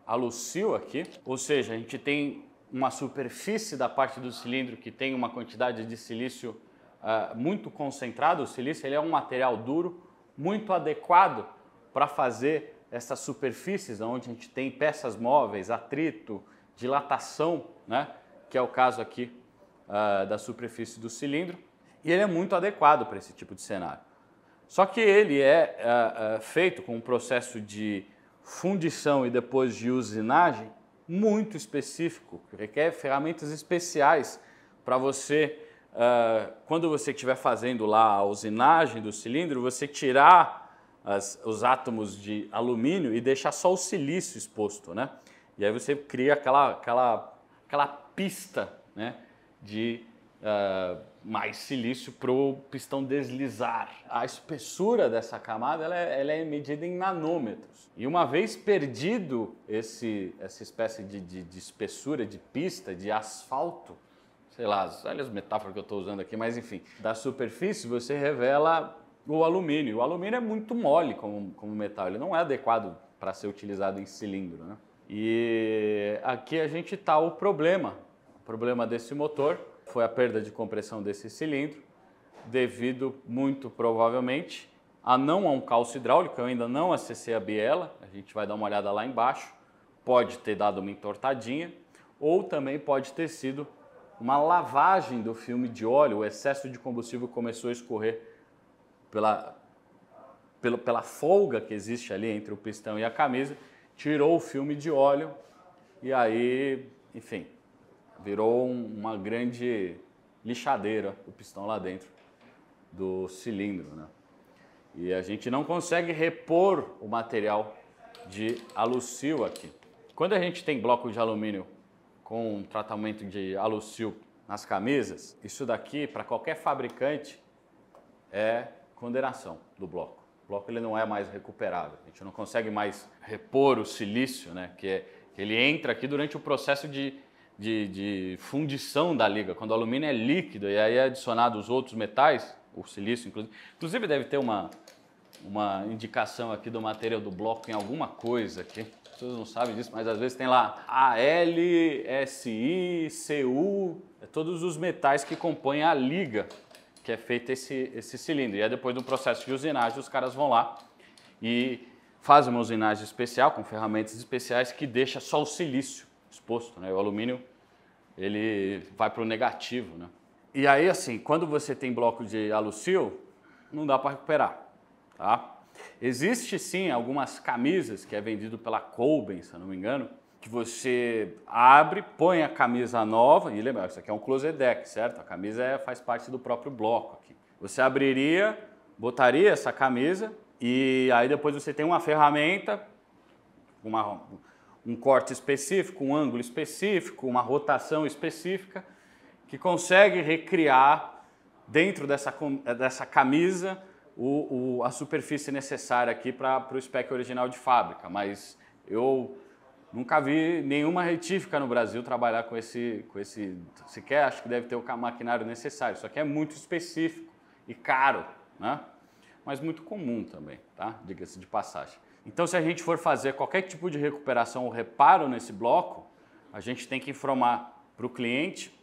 alucil aqui, ou seja, a gente tem uma superfície da parte do cilindro que tem uma quantidade de silício uh, muito concentrado. O silício ele é um material duro, muito adequado para fazer essas superfícies onde a gente tem peças móveis, atrito, dilatação, né? que é o caso aqui uh, da superfície do cilindro, e ele é muito adequado para esse tipo de cenário. Só que ele é uh, uh, feito com um processo de fundição e depois de usinagem muito específico, requer ferramentas especiais para você, quando você estiver fazendo lá a usinagem do cilindro, você tirar as, os átomos de alumínio e deixar só o silício exposto, né? E aí você cria aquela, aquela, aquela pista né, de uh, mais silício para o pistão deslizar. A espessura dessa camada ela é, ela é, medida em nanômetros. E uma vez perdido esse, essa espécie de, de, de espessura de pista, de asfalto, sei lá, olha as metáforas que eu estou usando aqui, mas enfim, da superfície você revela o alumínio. O alumínio é muito mole como, como metal, ele não é adequado para ser utilizado em cilindro. Né? E aqui a gente está o problema. O problema desse motor foi a perda de compressão desse cilindro, devido muito provavelmente a não a um calço hidráulico, eu ainda não acessei a biela, a gente vai dar uma olhada lá embaixo, pode ter dado uma entortadinha, ou também pode ter sido uma lavagem do filme de óleo, o excesso de combustível começou a escorrer pela, pela, pela folga que existe ali entre o pistão e a camisa, tirou o filme de óleo e aí, enfim, virou uma grande lixadeira o pistão lá dentro do cilindro, né? E a gente não consegue repor o material de alucil aqui. Quando a gente tem bloco de alumínio com tratamento de alucil nas camisas, isso daqui para qualquer fabricante é condenação do bloco. O bloco ele não é mais recuperável. A gente não consegue mais repor o silício, né? Que, é, que ele entra aqui durante o processo de, de, de, fundição da liga. Quando o alumínio é líquido e aí é adicionado os outros metais, o silício inclusive. Inclusive deve ter uma, uma indicação aqui do material do bloco em alguma coisa aqui. vocês não sabem disso, mas às vezes tem lá AL, SI, CU, é todos os metais que compõem a liga que é feito esse, esse cilindro. E é depois do processo de usinagem, os caras vão lá e fazem uma usinagem especial, com ferramentas especiais, que deixa só o silício exposto. Né? O alumínio ele vai para o negativo. Né? E aí, assim, quando você tem bloco de alucil, não dá para recuperar. Tá? Existe sim algumas camisas que é vendido pela Colben, se eu não me engano, que você abre, põe a camisa nova, e lembra, isso aqui é um closet deck, certo? A camisa é, faz parte do próprio bloco aqui. Você abriria, botaria essa camisa, e aí depois você tem uma ferramenta, uma, um corte específico, um ângulo específico, uma rotação específica, que consegue recriar dentro dessa, dessa camisa o, o, a superfície necessária aqui para o spec original de fábrica. Mas eu Nunca vi nenhuma retífica no Brasil trabalhar com esse, com esse sequer acho que deve ter o maquinário necessário. Isso aqui é muito específico e caro, né? Mas muito comum também, tá? Diga-se de passagem. Então, se a gente for fazer qualquer tipo de recuperação ou reparo nesse bloco, a gente tem que informar para o cliente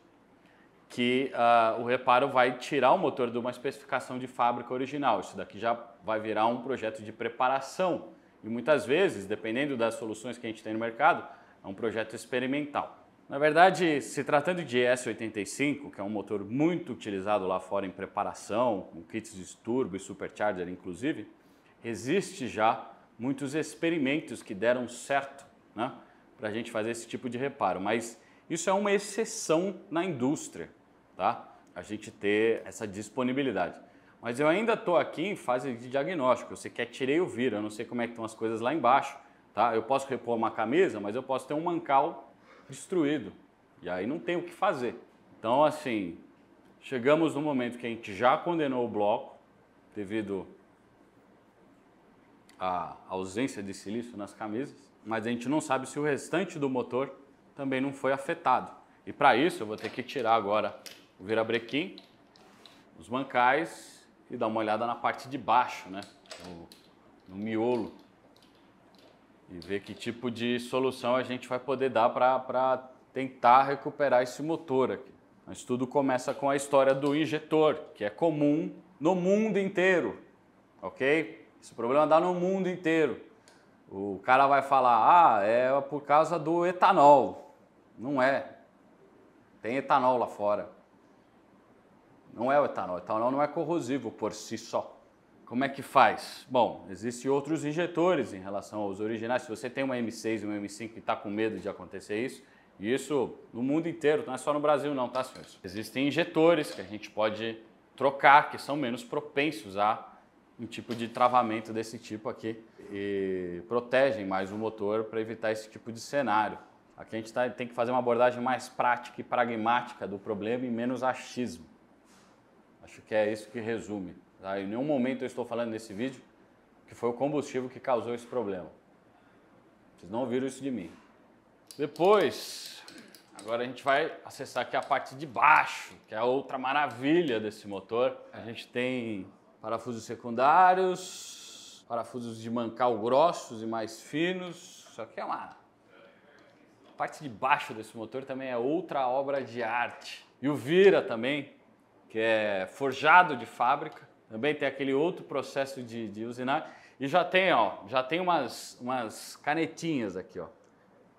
que uh, o reparo vai tirar o motor de uma especificação de fábrica original. Isso daqui já vai virar um projeto de preparação e muitas vezes, dependendo das soluções que a gente tem no mercado, é um projeto experimental. Na verdade, se tratando de ES85, que é um motor muito utilizado lá fora em preparação, com kits de turbo e supercharger inclusive, existe já muitos experimentos que deram certo né, para a gente fazer esse tipo de reparo, mas isso é uma exceção na indústria, tá? a gente ter essa disponibilidade. Mas eu ainda estou aqui em fase de diagnóstico. Você quer tirar tirei o vírus, eu não sei como é que estão as coisas lá embaixo. Tá? Eu posso repor uma camisa, mas eu posso ter um mancal destruído. E aí não tem o que fazer. Então, assim, chegamos no momento que a gente já condenou o bloco devido à ausência de silício nas camisas, mas a gente não sabe se o restante do motor também não foi afetado. E para isso eu vou ter que tirar agora o virabrequim, os mancais e dar uma olhada na parte de baixo, né? no, no miolo, e ver que tipo de solução a gente vai poder dar para tentar recuperar esse motor aqui. O estudo começa com a história do injetor, que é comum no mundo inteiro, ok? Esse problema dá no mundo inteiro. O cara vai falar, ah, é por causa do etanol. Não é. Tem etanol lá fora não é o etanol. O etanol não é corrosivo por si só. Como é que faz? Bom, existem outros injetores em relação aos originais. Se você tem uma M6 e uma M5 e está com medo de acontecer isso, e isso no mundo inteiro, não é só no Brasil não, tá, senhores? Existem injetores que a gente pode trocar, que são menos propensos a um tipo de travamento desse tipo aqui e protegem mais o motor para evitar esse tipo de cenário. Aqui a gente tá, tem que fazer uma abordagem mais prática e pragmática do problema e menos achismo. Acho que é isso que resume. Tá? Em nenhum momento eu estou falando nesse vídeo que foi o combustível que causou esse problema. Vocês não ouviram isso de mim. Depois, agora a gente vai acessar aqui a parte de baixo, que é outra maravilha desse motor. A gente tem parafusos secundários, parafusos de mancal grossos e mais finos. Isso aqui é uma... A parte de baixo desse motor também é outra obra de arte. E o vira também, que é forjado de fábrica, também tem aquele outro processo de, de usinar, e já tem, ó, já tem umas, umas canetinhas aqui, ó.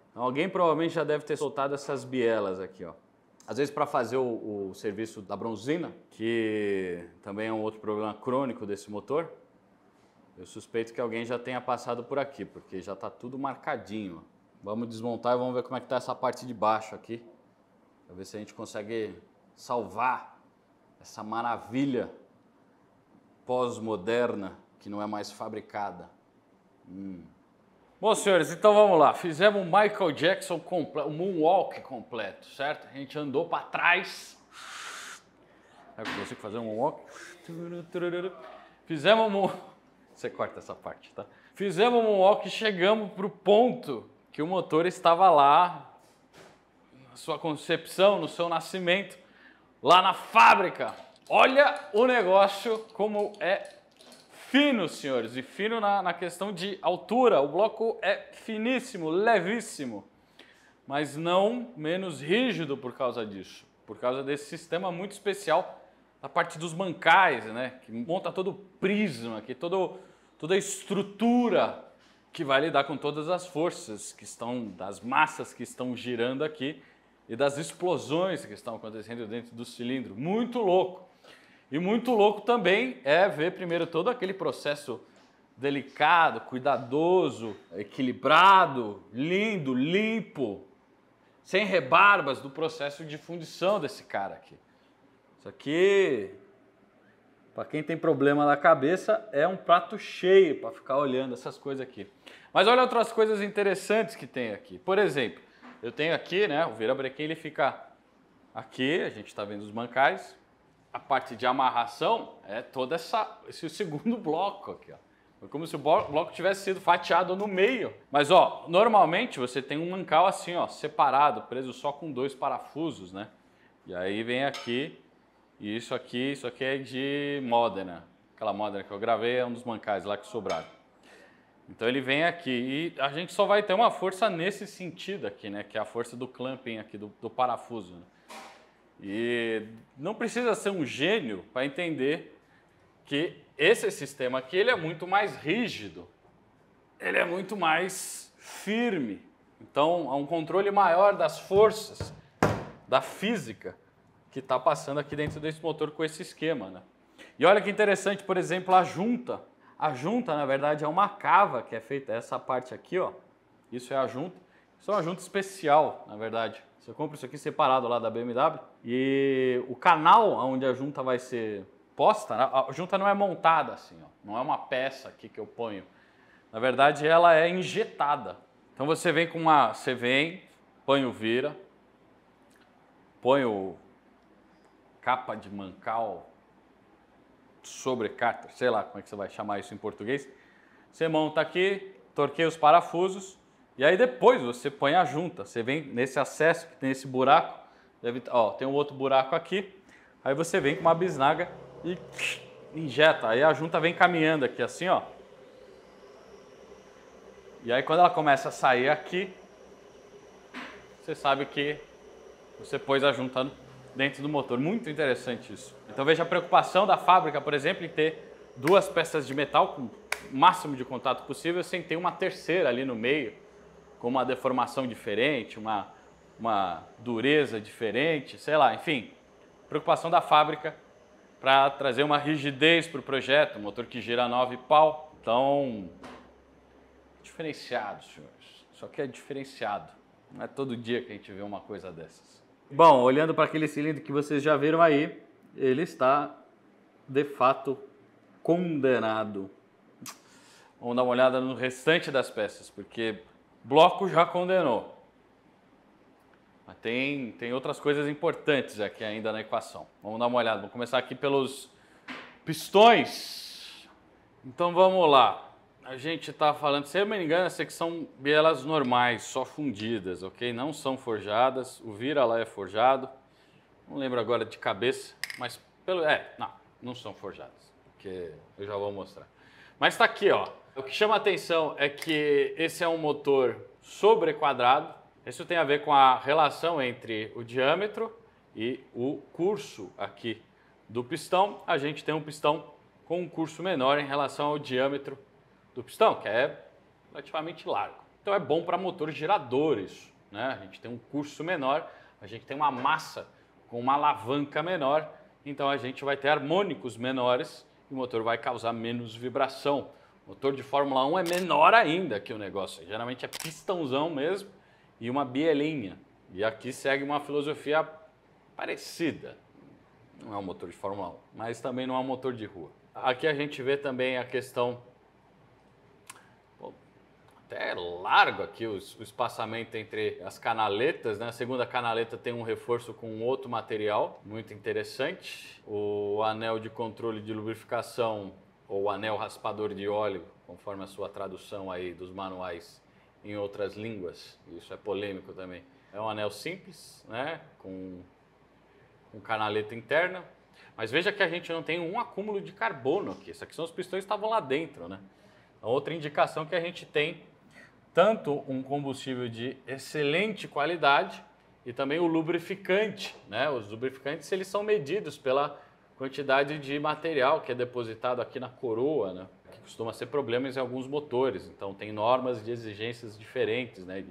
Então, alguém provavelmente já deve ter soltado essas bielas aqui, ó. Às vezes para fazer o, o, serviço da bronzina, que também é um outro problema crônico desse motor, eu suspeito que alguém já tenha passado por aqui, porque já está tudo marcadinho. Vamos desmontar e vamos ver como é que está essa parte de baixo aqui, para ver se a gente consegue salvar essa maravilha pós-moderna que não é mais fabricada. Hum. Bom, senhores, então vamos lá. Fizemos o Michael Jackson completo, o Moonwalk completo, certo? A gente andou para trás. Será que eu consigo fazer um Moonwalk? Fizemos um... Você corta essa parte, tá? Fizemos um Moonwalk e chegamos pro ponto que o motor estava lá, na sua concepção, no seu nascimento, lá na fábrica. Olha o negócio como é fino, senhores, e fino na, na questão de altura. O bloco é finíssimo, levíssimo, mas não menos rígido por causa disso, por causa desse sistema muito especial da parte dos bancais, né, que monta todo o prisma, que todo, toda a estrutura que vai lidar com todas as forças que estão, das massas que estão girando aqui e das explosões que estão acontecendo dentro do cilindro. Muito louco. E muito louco também é ver primeiro todo aquele processo delicado, cuidadoso, equilibrado, lindo, limpo, sem rebarbas do processo de fundição desse cara aqui. Isso aqui, para quem tem problema na cabeça, é um prato cheio para ficar olhando essas coisas aqui. Mas olha outras coisas interessantes que tem aqui. Por exemplo, eu tenho aqui, né, o virabrequim ele fica aqui, a gente está vendo os bancais. A parte de amarração é toda essa esse segundo bloco aqui, ó. É como se o bloco tivesse sido fatiado no meio. Mas ó, normalmente você tem um mancal assim, ó, separado, preso só com dois parafusos, né? E aí vem aqui, e isso aqui, isso aqui é de Modena. Né? Aquela Modena que eu gravei é um dos mancais lá que sobraram. Então ele vem aqui e a gente só vai ter uma força nesse sentido aqui, né? Que é a força do clamping aqui, do, do parafuso. Né? E não precisa ser um gênio para entender que esse sistema aqui ele é muito mais rígido, ele é muito mais firme. Então há um controle maior das forças, da física que está passando aqui dentro desse motor com esse esquema, né? E olha que interessante, por exemplo, a junta a junta, na verdade, é uma cava que é feita, essa parte aqui, ó. Isso é a junta. Isso é uma junta especial, na verdade. Você compra isso aqui separado lá da BMW. E o canal onde a junta vai ser posta, né, a junta não é montada assim, ó. Não é uma peça aqui que eu ponho. Na verdade, ela é injetada. Então você vem com uma. Você vem, põe o vira, põe o capa de mancal, sobrecarter, sei lá como é que você vai chamar isso em português. Você monta aqui, torquei os parafusos e aí depois você põe a junta. Você vem nesse acesso que tem esse buraco, deve, ó, tem um outro buraco aqui. Aí você vem com uma bisnaga e injeta. Aí a junta vem caminhando aqui assim, ó. E aí quando ela começa a sair aqui, você sabe que você pôs a junta dentro do motor. Muito interessante isso. Então veja a preocupação da fábrica, por exemplo, em ter duas peças de metal com o máximo de contato possível, sem ter uma terceira ali no meio, com uma deformação diferente, uma, uma dureza diferente, sei lá, enfim. Preocupação da fábrica para trazer uma rigidez para o projeto, um motor que gira 9 pau. Então, diferenciado, senhores. Só que é diferenciado. Não é todo dia que a gente vê uma coisa dessas. Bom, olhando para aquele cilindro que vocês já viram aí, ele está de fato condenado. Vamos dar uma olhada no restante das peças, porque Bloco já condenou. Mas tem, tem outras coisas importantes aqui ainda na equação. Vamos dar uma olhada. Vamos começar aqui pelos pistões. Então vamos lá. A gente está falando, se eu não me engano, essa aqui são bielas normais, só fundidas, ok? Não são forjadas. O vira lá é forjado. Não lembro agora de cabeça. Mas pelo. É, não, não são forjadas, que eu já vou mostrar. Mas está aqui, ó. O que chama atenção é que esse é um motor sobre quadrado Isso tem a ver com a relação entre o diâmetro e o curso aqui do pistão. A gente tem um pistão com um curso menor em relação ao diâmetro do pistão, que é relativamente largo. Então é bom para motores giradores, né? A gente tem um curso menor, a gente tem uma massa com uma alavanca menor então a gente vai ter harmônicos menores e o motor vai causar menos vibração. O motor de Fórmula 1 é menor ainda que o negócio, geralmente é pistãozão mesmo e uma bielinha. E aqui segue uma filosofia parecida. Não é um motor de Fórmula 1, mas também não é um motor de rua. Aqui a gente vê também a questão até é largo aqui o, o espaçamento entre as canaletas, né? A segunda canaleta tem um reforço com outro material, muito interessante. O anel de controle de lubrificação ou anel raspador de óleo, conforme a sua tradução aí dos manuais em outras línguas. Isso é polêmico também. É um anel simples, né? Com, com canaleta interna. Mas veja que a gente não tem um acúmulo de carbono aqui. Isso aqui são os pistões que estavam lá dentro, né? Outra indicação que a gente tem tanto um combustível de excelente qualidade e também o lubrificante. Né? Os lubrificantes eles são medidos pela quantidade de material que é depositado aqui na coroa, né? que costuma ser problemas em alguns motores. Então tem normas de exigências diferentes, né?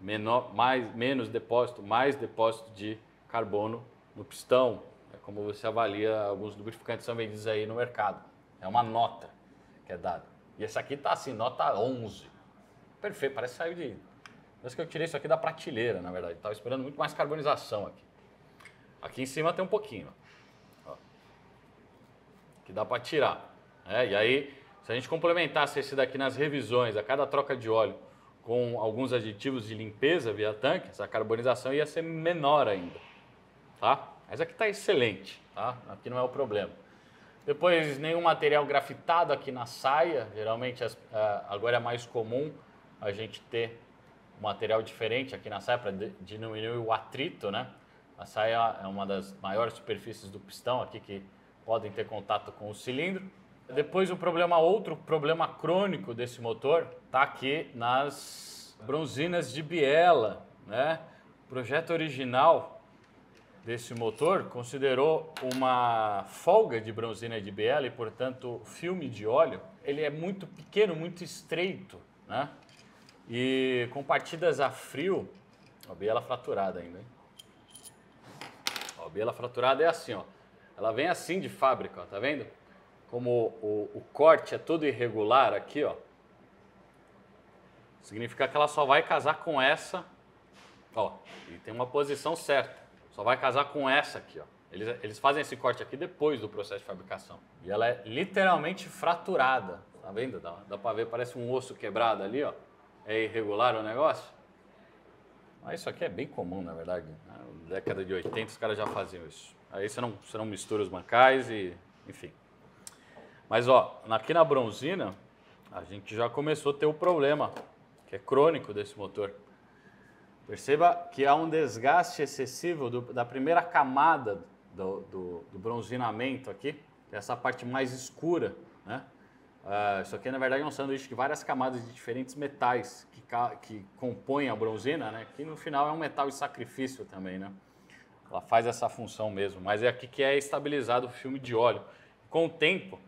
Menor, mais, menos depósito, mais depósito de carbono no pistão. É como você avalia alguns lubrificantes são vendidos aí no mercado. É uma nota que é dada. E esse aqui está assim, nota 11. Perfeito, parece que saiu de. Parece que eu tirei isso aqui da prateleira, na verdade. Estava esperando muito mais carbonização aqui. Aqui em cima tem um pouquinho, ó. Que dá para tirar. É, e aí, se a gente complementasse esse daqui nas revisões, a cada troca de óleo, com alguns aditivos de limpeza via tanque, essa carbonização ia ser menor ainda. Tá? Mas aqui está excelente, tá? Aqui não é o problema. Depois, nenhum material grafitado aqui na saia, geralmente agora é mais comum a gente ter um material diferente aqui na saia para diminuir o atrito, né? A saia é uma das maiores superfícies do pistão aqui que podem ter contato com o cilindro. Depois o problema outro problema crônico desse motor está aqui nas bronzinas de biela, né? O projeto original desse motor considerou uma folga de bronzina de biela e portanto filme de óleo. Ele é muito pequeno, muito estreito, né? E com partidas a frio, ó, biela fraturada ainda, hein? Ó, biela fraturada é assim, ó. Ela vem assim de fábrica, ó, tá vendo? Como o, o, o corte é todo irregular aqui, ó. Significa que ela só vai casar com essa, ó. E tem uma posição certa. Só vai casar com essa aqui, ó. Eles, eles fazem esse corte aqui depois do processo de fabricação. E ela é literalmente fraturada, tá vendo? Dá, dá pra ver, parece um osso quebrado ali, ó. É irregular o negócio? Ah, isso aqui é bem comum, na verdade. Na né? década de 80 os caras já faziam isso. Aí você não, você não mistura os bancais e. enfim. Mas ó, aqui na bronzina, a gente já começou a ter o problema, que é crônico desse motor. Perceba que há um desgaste excessivo do, da primeira camada do, do, do bronzinamento aqui, é essa parte mais escura, né? Ah, isso aqui, na verdade, é um sanduíche de várias camadas de diferentes metais que, que compõem a bronzina, né? Que no final é um metal de sacrifício também, né? Ela faz essa função mesmo. Mas é aqui que é estabilizado o filme de óleo. Com o tempo,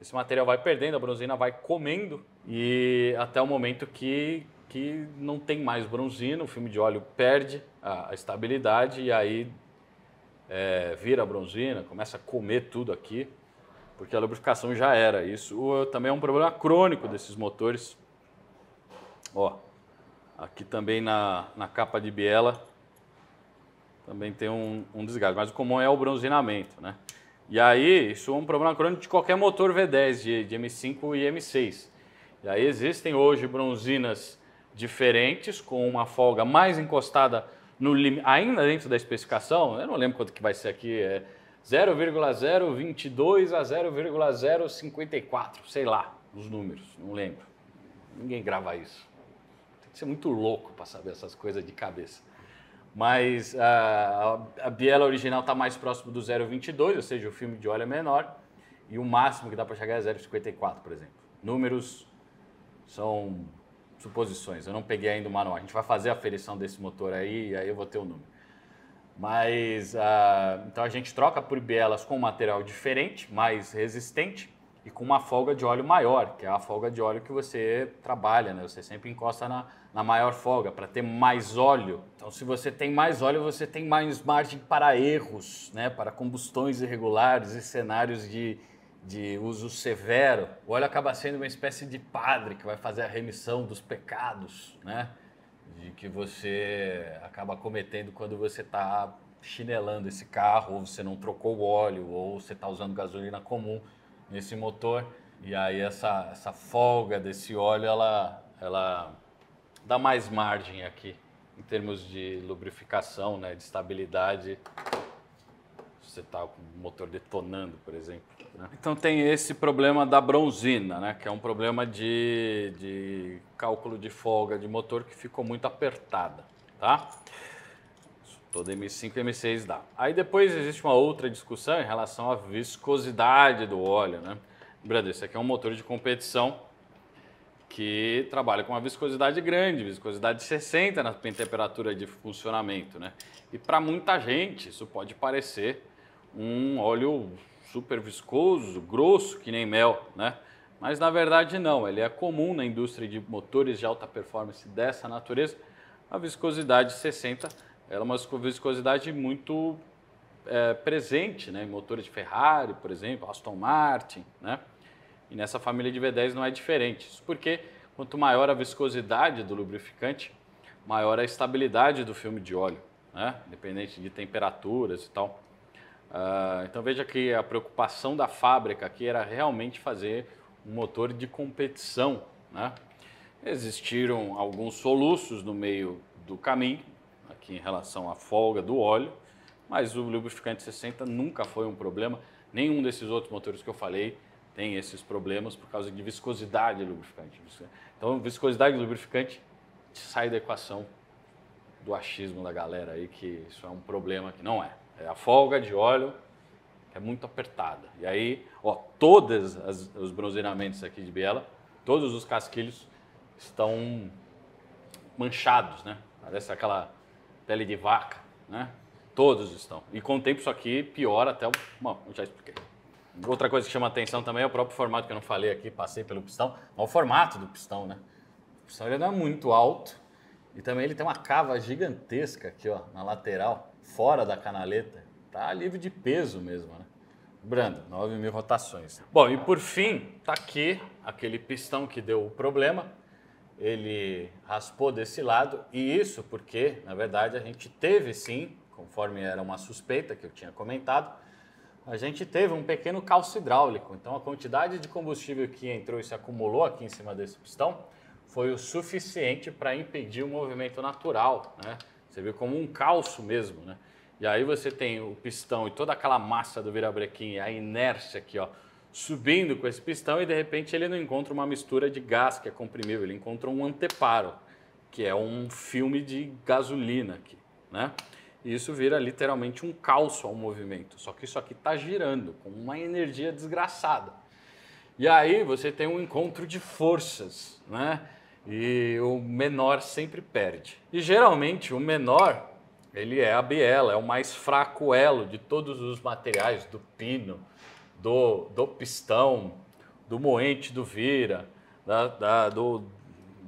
esse material vai perdendo, a bronzina vai comendo e até o momento que, que não tem mais bronzina, o filme de óleo perde a, a estabilidade e aí é, vira a bronzina, começa a comer tudo aqui porque a lubrificação já era. Isso uh, também é um problema crônico desses motores. Ó, aqui também na, na capa de biela também tem um, um desgaste, mas o comum é o bronzinamento, né? E aí, isso é um problema crônico de qualquer motor V10, de, de M5 e M6. E aí existem hoje bronzinas diferentes, com uma folga mais encostada no ainda dentro da especificação, eu não lembro quanto que vai ser aqui, é 0,022 a 0,054, sei lá, os números, não lembro. Ninguém grava isso. Tem que ser muito louco para saber essas coisas de cabeça. Mas ah, a, a biela original está mais próximo do 0,22, ou seja, o filme de óleo é menor, e o máximo que dá para chegar é 0,54, por exemplo. Números são suposições, eu não peguei ainda o manual. A gente vai fazer a aferição desse motor aí, e aí eu vou ter o número. Mas ah, então a gente troca por bielas com um material diferente, mais resistente e com uma folga de óleo maior, que é a folga de óleo que você trabalha, né? Você sempre encosta na, na maior folga para ter mais óleo. Então, se você tem mais óleo, você tem mais margem para erros, né? Para combustões irregulares e cenários de, de uso severo. O óleo acaba sendo uma espécie de padre que vai fazer a remissão dos pecados, né? de que você acaba cometendo quando você está chinelando esse carro, ou você não trocou o óleo, ou você está usando gasolina comum nesse motor. E aí essa, essa folga desse óleo, ela, ela dá mais margem aqui em termos de lubrificação, né, de estabilidade. Você está com o motor detonando, por exemplo. Né? Então tem esse problema da bronzina, né? que é um problema de, de cálculo de folga de motor que ficou muito apertada. Tá? Todo M5 e M6 dá. Aí depois existe uma outra discussão em relação à viscosidade do óleo. Né? Lembrando, esse aqui é um motor de competição que trabalha com uma viscosidade grande, viscosidade de 60 na temperatura de funcionamento. Né? E para muita gente isso pode parecer um óleo super viscoso, grosso, que nem mel, né? Mas na verdade não, ele é comum na indústria de motores de alta performance dessa natureza. A viscosidade 60 é uma viscosidade muito é, presente né? em motores de Ferrari, por exemplo, Aston Martin. Né? E nessa família de V10 não é diferente. Isso porque quanto maior a viscosidade do lubrificante, maior a estabilidade do filme de óleo, né? independente de temperaturas e tal. Uh, então veja que a preocupação da fábrica aqui era realmente fazer um motor de competição. Né? Existiram alguns soluços no meio do caminho, aqui em relação à folga do óleo, mas o lubrificante 60 nunca foi um problema. Nenhum desses outros motores que eu falei tem esses problemas por causa de viscosidade do lubrificante. Então, viscosidade do lubrificante sai da equação do achismo da galera aí que isso é um problema que não é. É a folga de óleo é muito apertada. E aí, ó, todos os bronzeamentos aqui de Biela, todos os casquilhos estão manchados, né? Parece aquela pele de vaca, né? Todos estão. E com o tempo isso aqui piora até o... Bom, eu já expliquei. Outra coisa que chama atenção também é o próprio formato que eu não falei aqui, passei pelo pistão, mas o formato do pistão, né? O pistão ele não é muito alto e também ele tem uma cava gigantesca aqui, ó, na lateral fora da canaleta, tá livre de peso mesmo, né? Brando, 9 mil rotações. Bom, e por fim, tá aqui aquele pistão que deu o problema. Ele raspou desse lado, e isso porque, na verdade, a gente teve sim, conforme era uma suspeita que eu tinha comentado, a gente teve um pequeno calço hidráulico. Então, a quantidade de combustível que entrou e se acumulou aqui em cima desse pistão foi o suficiente para impedir o movimento natural, né? Você vê como um calço mesmo, né? E aí você tem o pistão e toda aquela massa do virabrequim, a inércia aqui, ó, subindo com esse pistão e de repente ele não encontra uma mistura de gás que é comprimível, ele encontra um anteparo, que é um filme de gasolina aqui, né? E isso vira literalmente um calço ao movimento, só que isso aqui está girando com uma energia desgraçada. E aí você tem um encontro de forças, né? e o menor sempre perde. E geralmente o menor ele é a biela, é o mais fraco elo de todos os materiais do pino, do, do pistão, do moente do vira, da, da, do,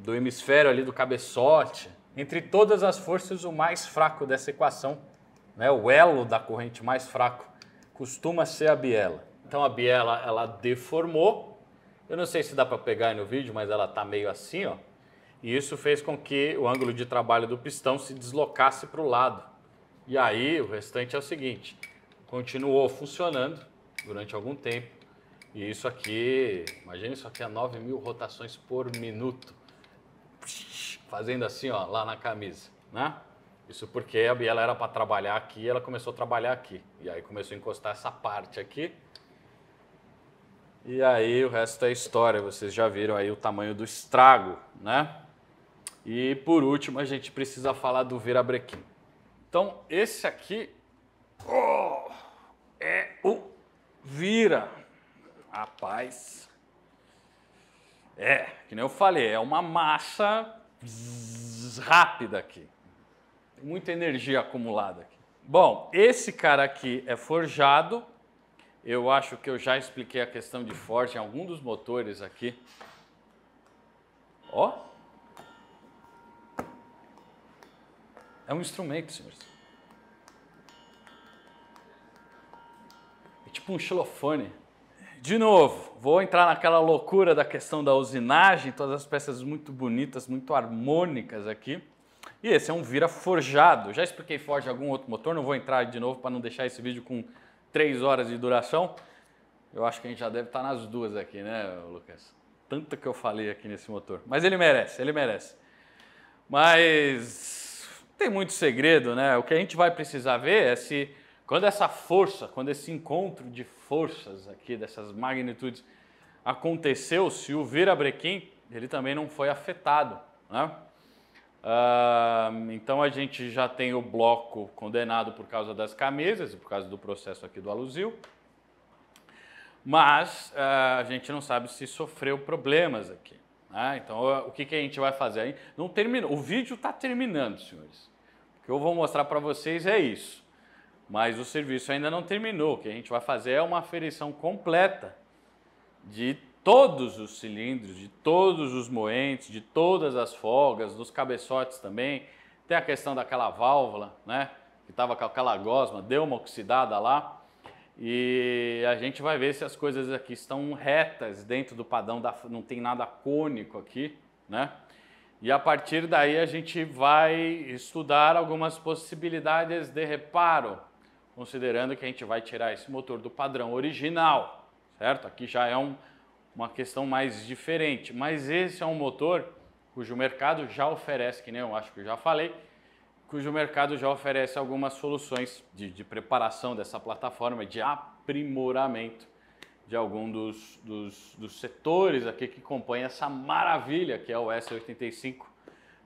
do hemisfério ali do cabeçote. Entre todas as forças, o mais fraco dessa equação, né, o elo da corrente mais fraco, costuma ser a biela. Então a biela ela deformou eu não sei se dá para pegar aí no vídeo, mas ela está meio assim, ó. E isso fez com que o ângulo de trabalho do pistão se deslocasse para o lado. E aí o restante é o seguinte: continuou funcionando durante algum tempo. E isso aqui, imagine isso aqui a 9 mil rotações por minuto. Fazendo assim, ó, lá na camisa, né? Isso porque a biela era para trabalhar aqui, ela começou a trabalhar aqui. E aí começou a encostar essa parte aqui e aí o resto é história, vocês já viram aí o tamanho do estrago, né? E por último, a gente precisa falar do virabrequim. Então, esse aqui oh, é o vira. Rapaz. É, que nem eu falei, é uma massa rápida aqui. Tem muita energia acumulada aqui. Bom, esse cara aqui é forjado eu acho que eu já expliquei a questão de Ford em algum dos motores aqui. Ó. É um instrumento, senhores. É tipo um xilofone. De novo, vou entrar naquela loucura da questão da usinagem, todas as peças muito bonitas, muito harmônicas aqui. E esse é um vira forjado. Já expliquei Ford em algum outro motor, não vou entrar de novo para não deixar esse vídeo com três horas de duração. Eu acho que a gente já deve estar tá nas duas aqui, né, Lucas? Tanto que eu falei aqui nesse motor. Mas ele merece, ele merece. Mas tem muito segredo, né? O que a gente vai precisar ver é se quando essa força, quando esse encontro de forças aqui, dessas magnitudes, aconteceu, se o virabrequim, ele também não foi afetado, né? Uh, então a gente já tem o bloco condenado por causa das camisas e por causa do processo aqui do Alusil, mas uh, a gente não sabe se sofreu problemas aqui. Né? Então o que, que a gente vai fazer? Aí? Não terminou, o vídeo está terminando, senhores. O que eu vou mostrar para vocês é isso, mas o serviço ainda não terminou. O que a gente vai fazer é uma aferição completa de todos os cilindros, de todos os moentes, de todas as folgas, dos cabeçotes também. Tem a questão daquela válvula, né? Que estava com aquela gosma, deu uma oxidada lá. E a gente vai ver se as coisas aqui estão retas dentro do padrão, da, não tem nada cônico aqui, né? E a partir daí a gente vai estudar algumas possibilidades de reparo, considerando que a gente vai tirar esse motor do padrão original, certo? Aqui já é um uma questão mais diferente. Mas esse é um motor cujo mercado já oferece, que nem eu acho que eu já falei, cujo mercado já oferece algumas soluções de, de preparação dessa plataforma, de aprimoramento de algum dos, dos, dos, setores aqui que compõem essa maravilha que é o S85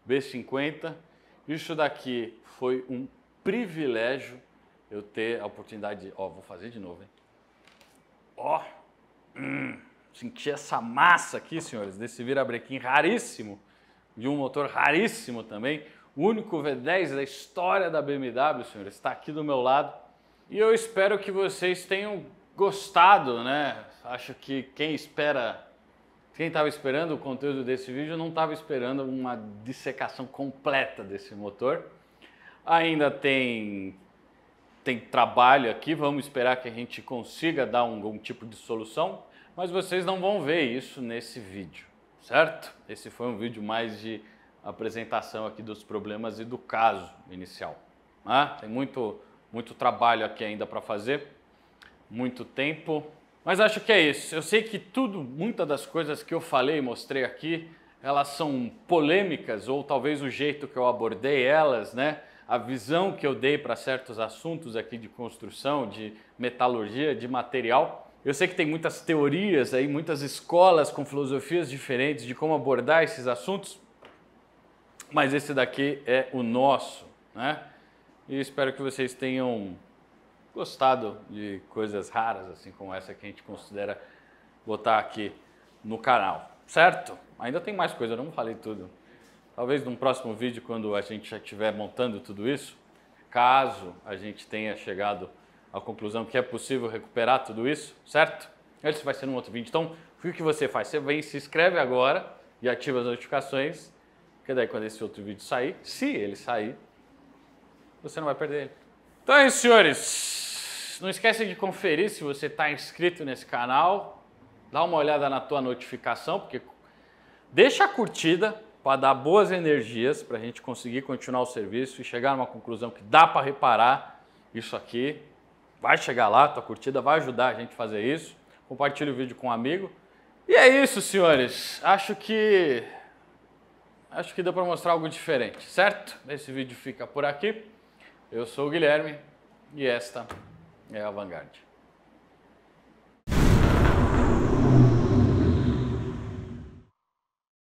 B50. Isso daqui foi um privilégio eu ter a oportunidade de. Ó, vou fazer de novo, hein? Ó! Hum sentir essa massa aqui, senhores, desse virabrequim raríssimo, de um motor raríssimo também. O único V10 da história da BMW, senhores, está aqui do meu lado. E eu espero que vocês tenham gostado, né? Acho que quem espera, quem estava esperando o conteúdo desse vídeo não estava esperando uma dissecação completa desse motor. Ainda tem tem trabalho aqui, vamos esperar que a gente consiga dar algum um tipo de solução mas vocês não vão ver isso nesse vídeo, certo? Esse foi um vídeo mais de apresentação aqui dos problemas e do caso inicial. Né? Tem muito, muito trabalho aqui ainda para fazer, muito tempo, mas acho que é isso. Eu sei que tudo, muitas das coisas que eu falei e mostrei aqui, elas são polêmicas ou talvez o jeito que eu abordei elas, né? A visão que eu dei para certos assuntos aqui de construção, de metalurgia, de material. Eu sei que tem muitas teorias aí, muitas escolas com filosofias diferentes de como abordar esses assuntos, mas esse daqui é o nosso, né? E espero que vocês tenham gostado de coisas raras assim como essa que a gente considera botar aqui no canal, certo? Ainda tem mais coisa, eu não falei tudo. Talvez num próximo vídeo, quando a gente já estiver montando tudo isso, caso a gente tenha chegado a conclusão que é possível recuperar tudo isso, certo? Esse vai ser um outro vídeo. Então, o que você faz? Você vem, se inscreve agora e ativa as notificações, que daí quando esse outro vídeo sair, se ele sair, você não vai perder ele. Então é isso, senhores. Não esquece de conferir se você está inscrito nesse canal. Dá uma olhada na tua notificação, porque deixa a curtida para dar boas energias para a gente conseguir continuar o serviço e chegar numa conclusão que dá para reparar isso aqui Vai chegar lá, tua curtida vai ajudar a gente a fazer isso. Compartilhe o vídeo com um amigo. E é isso, senhores. Acho que acho que deu para mostrar algo diferente, certo? Esse vídeo fica por aqui. Eu sou o Guilherme e esta é a Vanguard.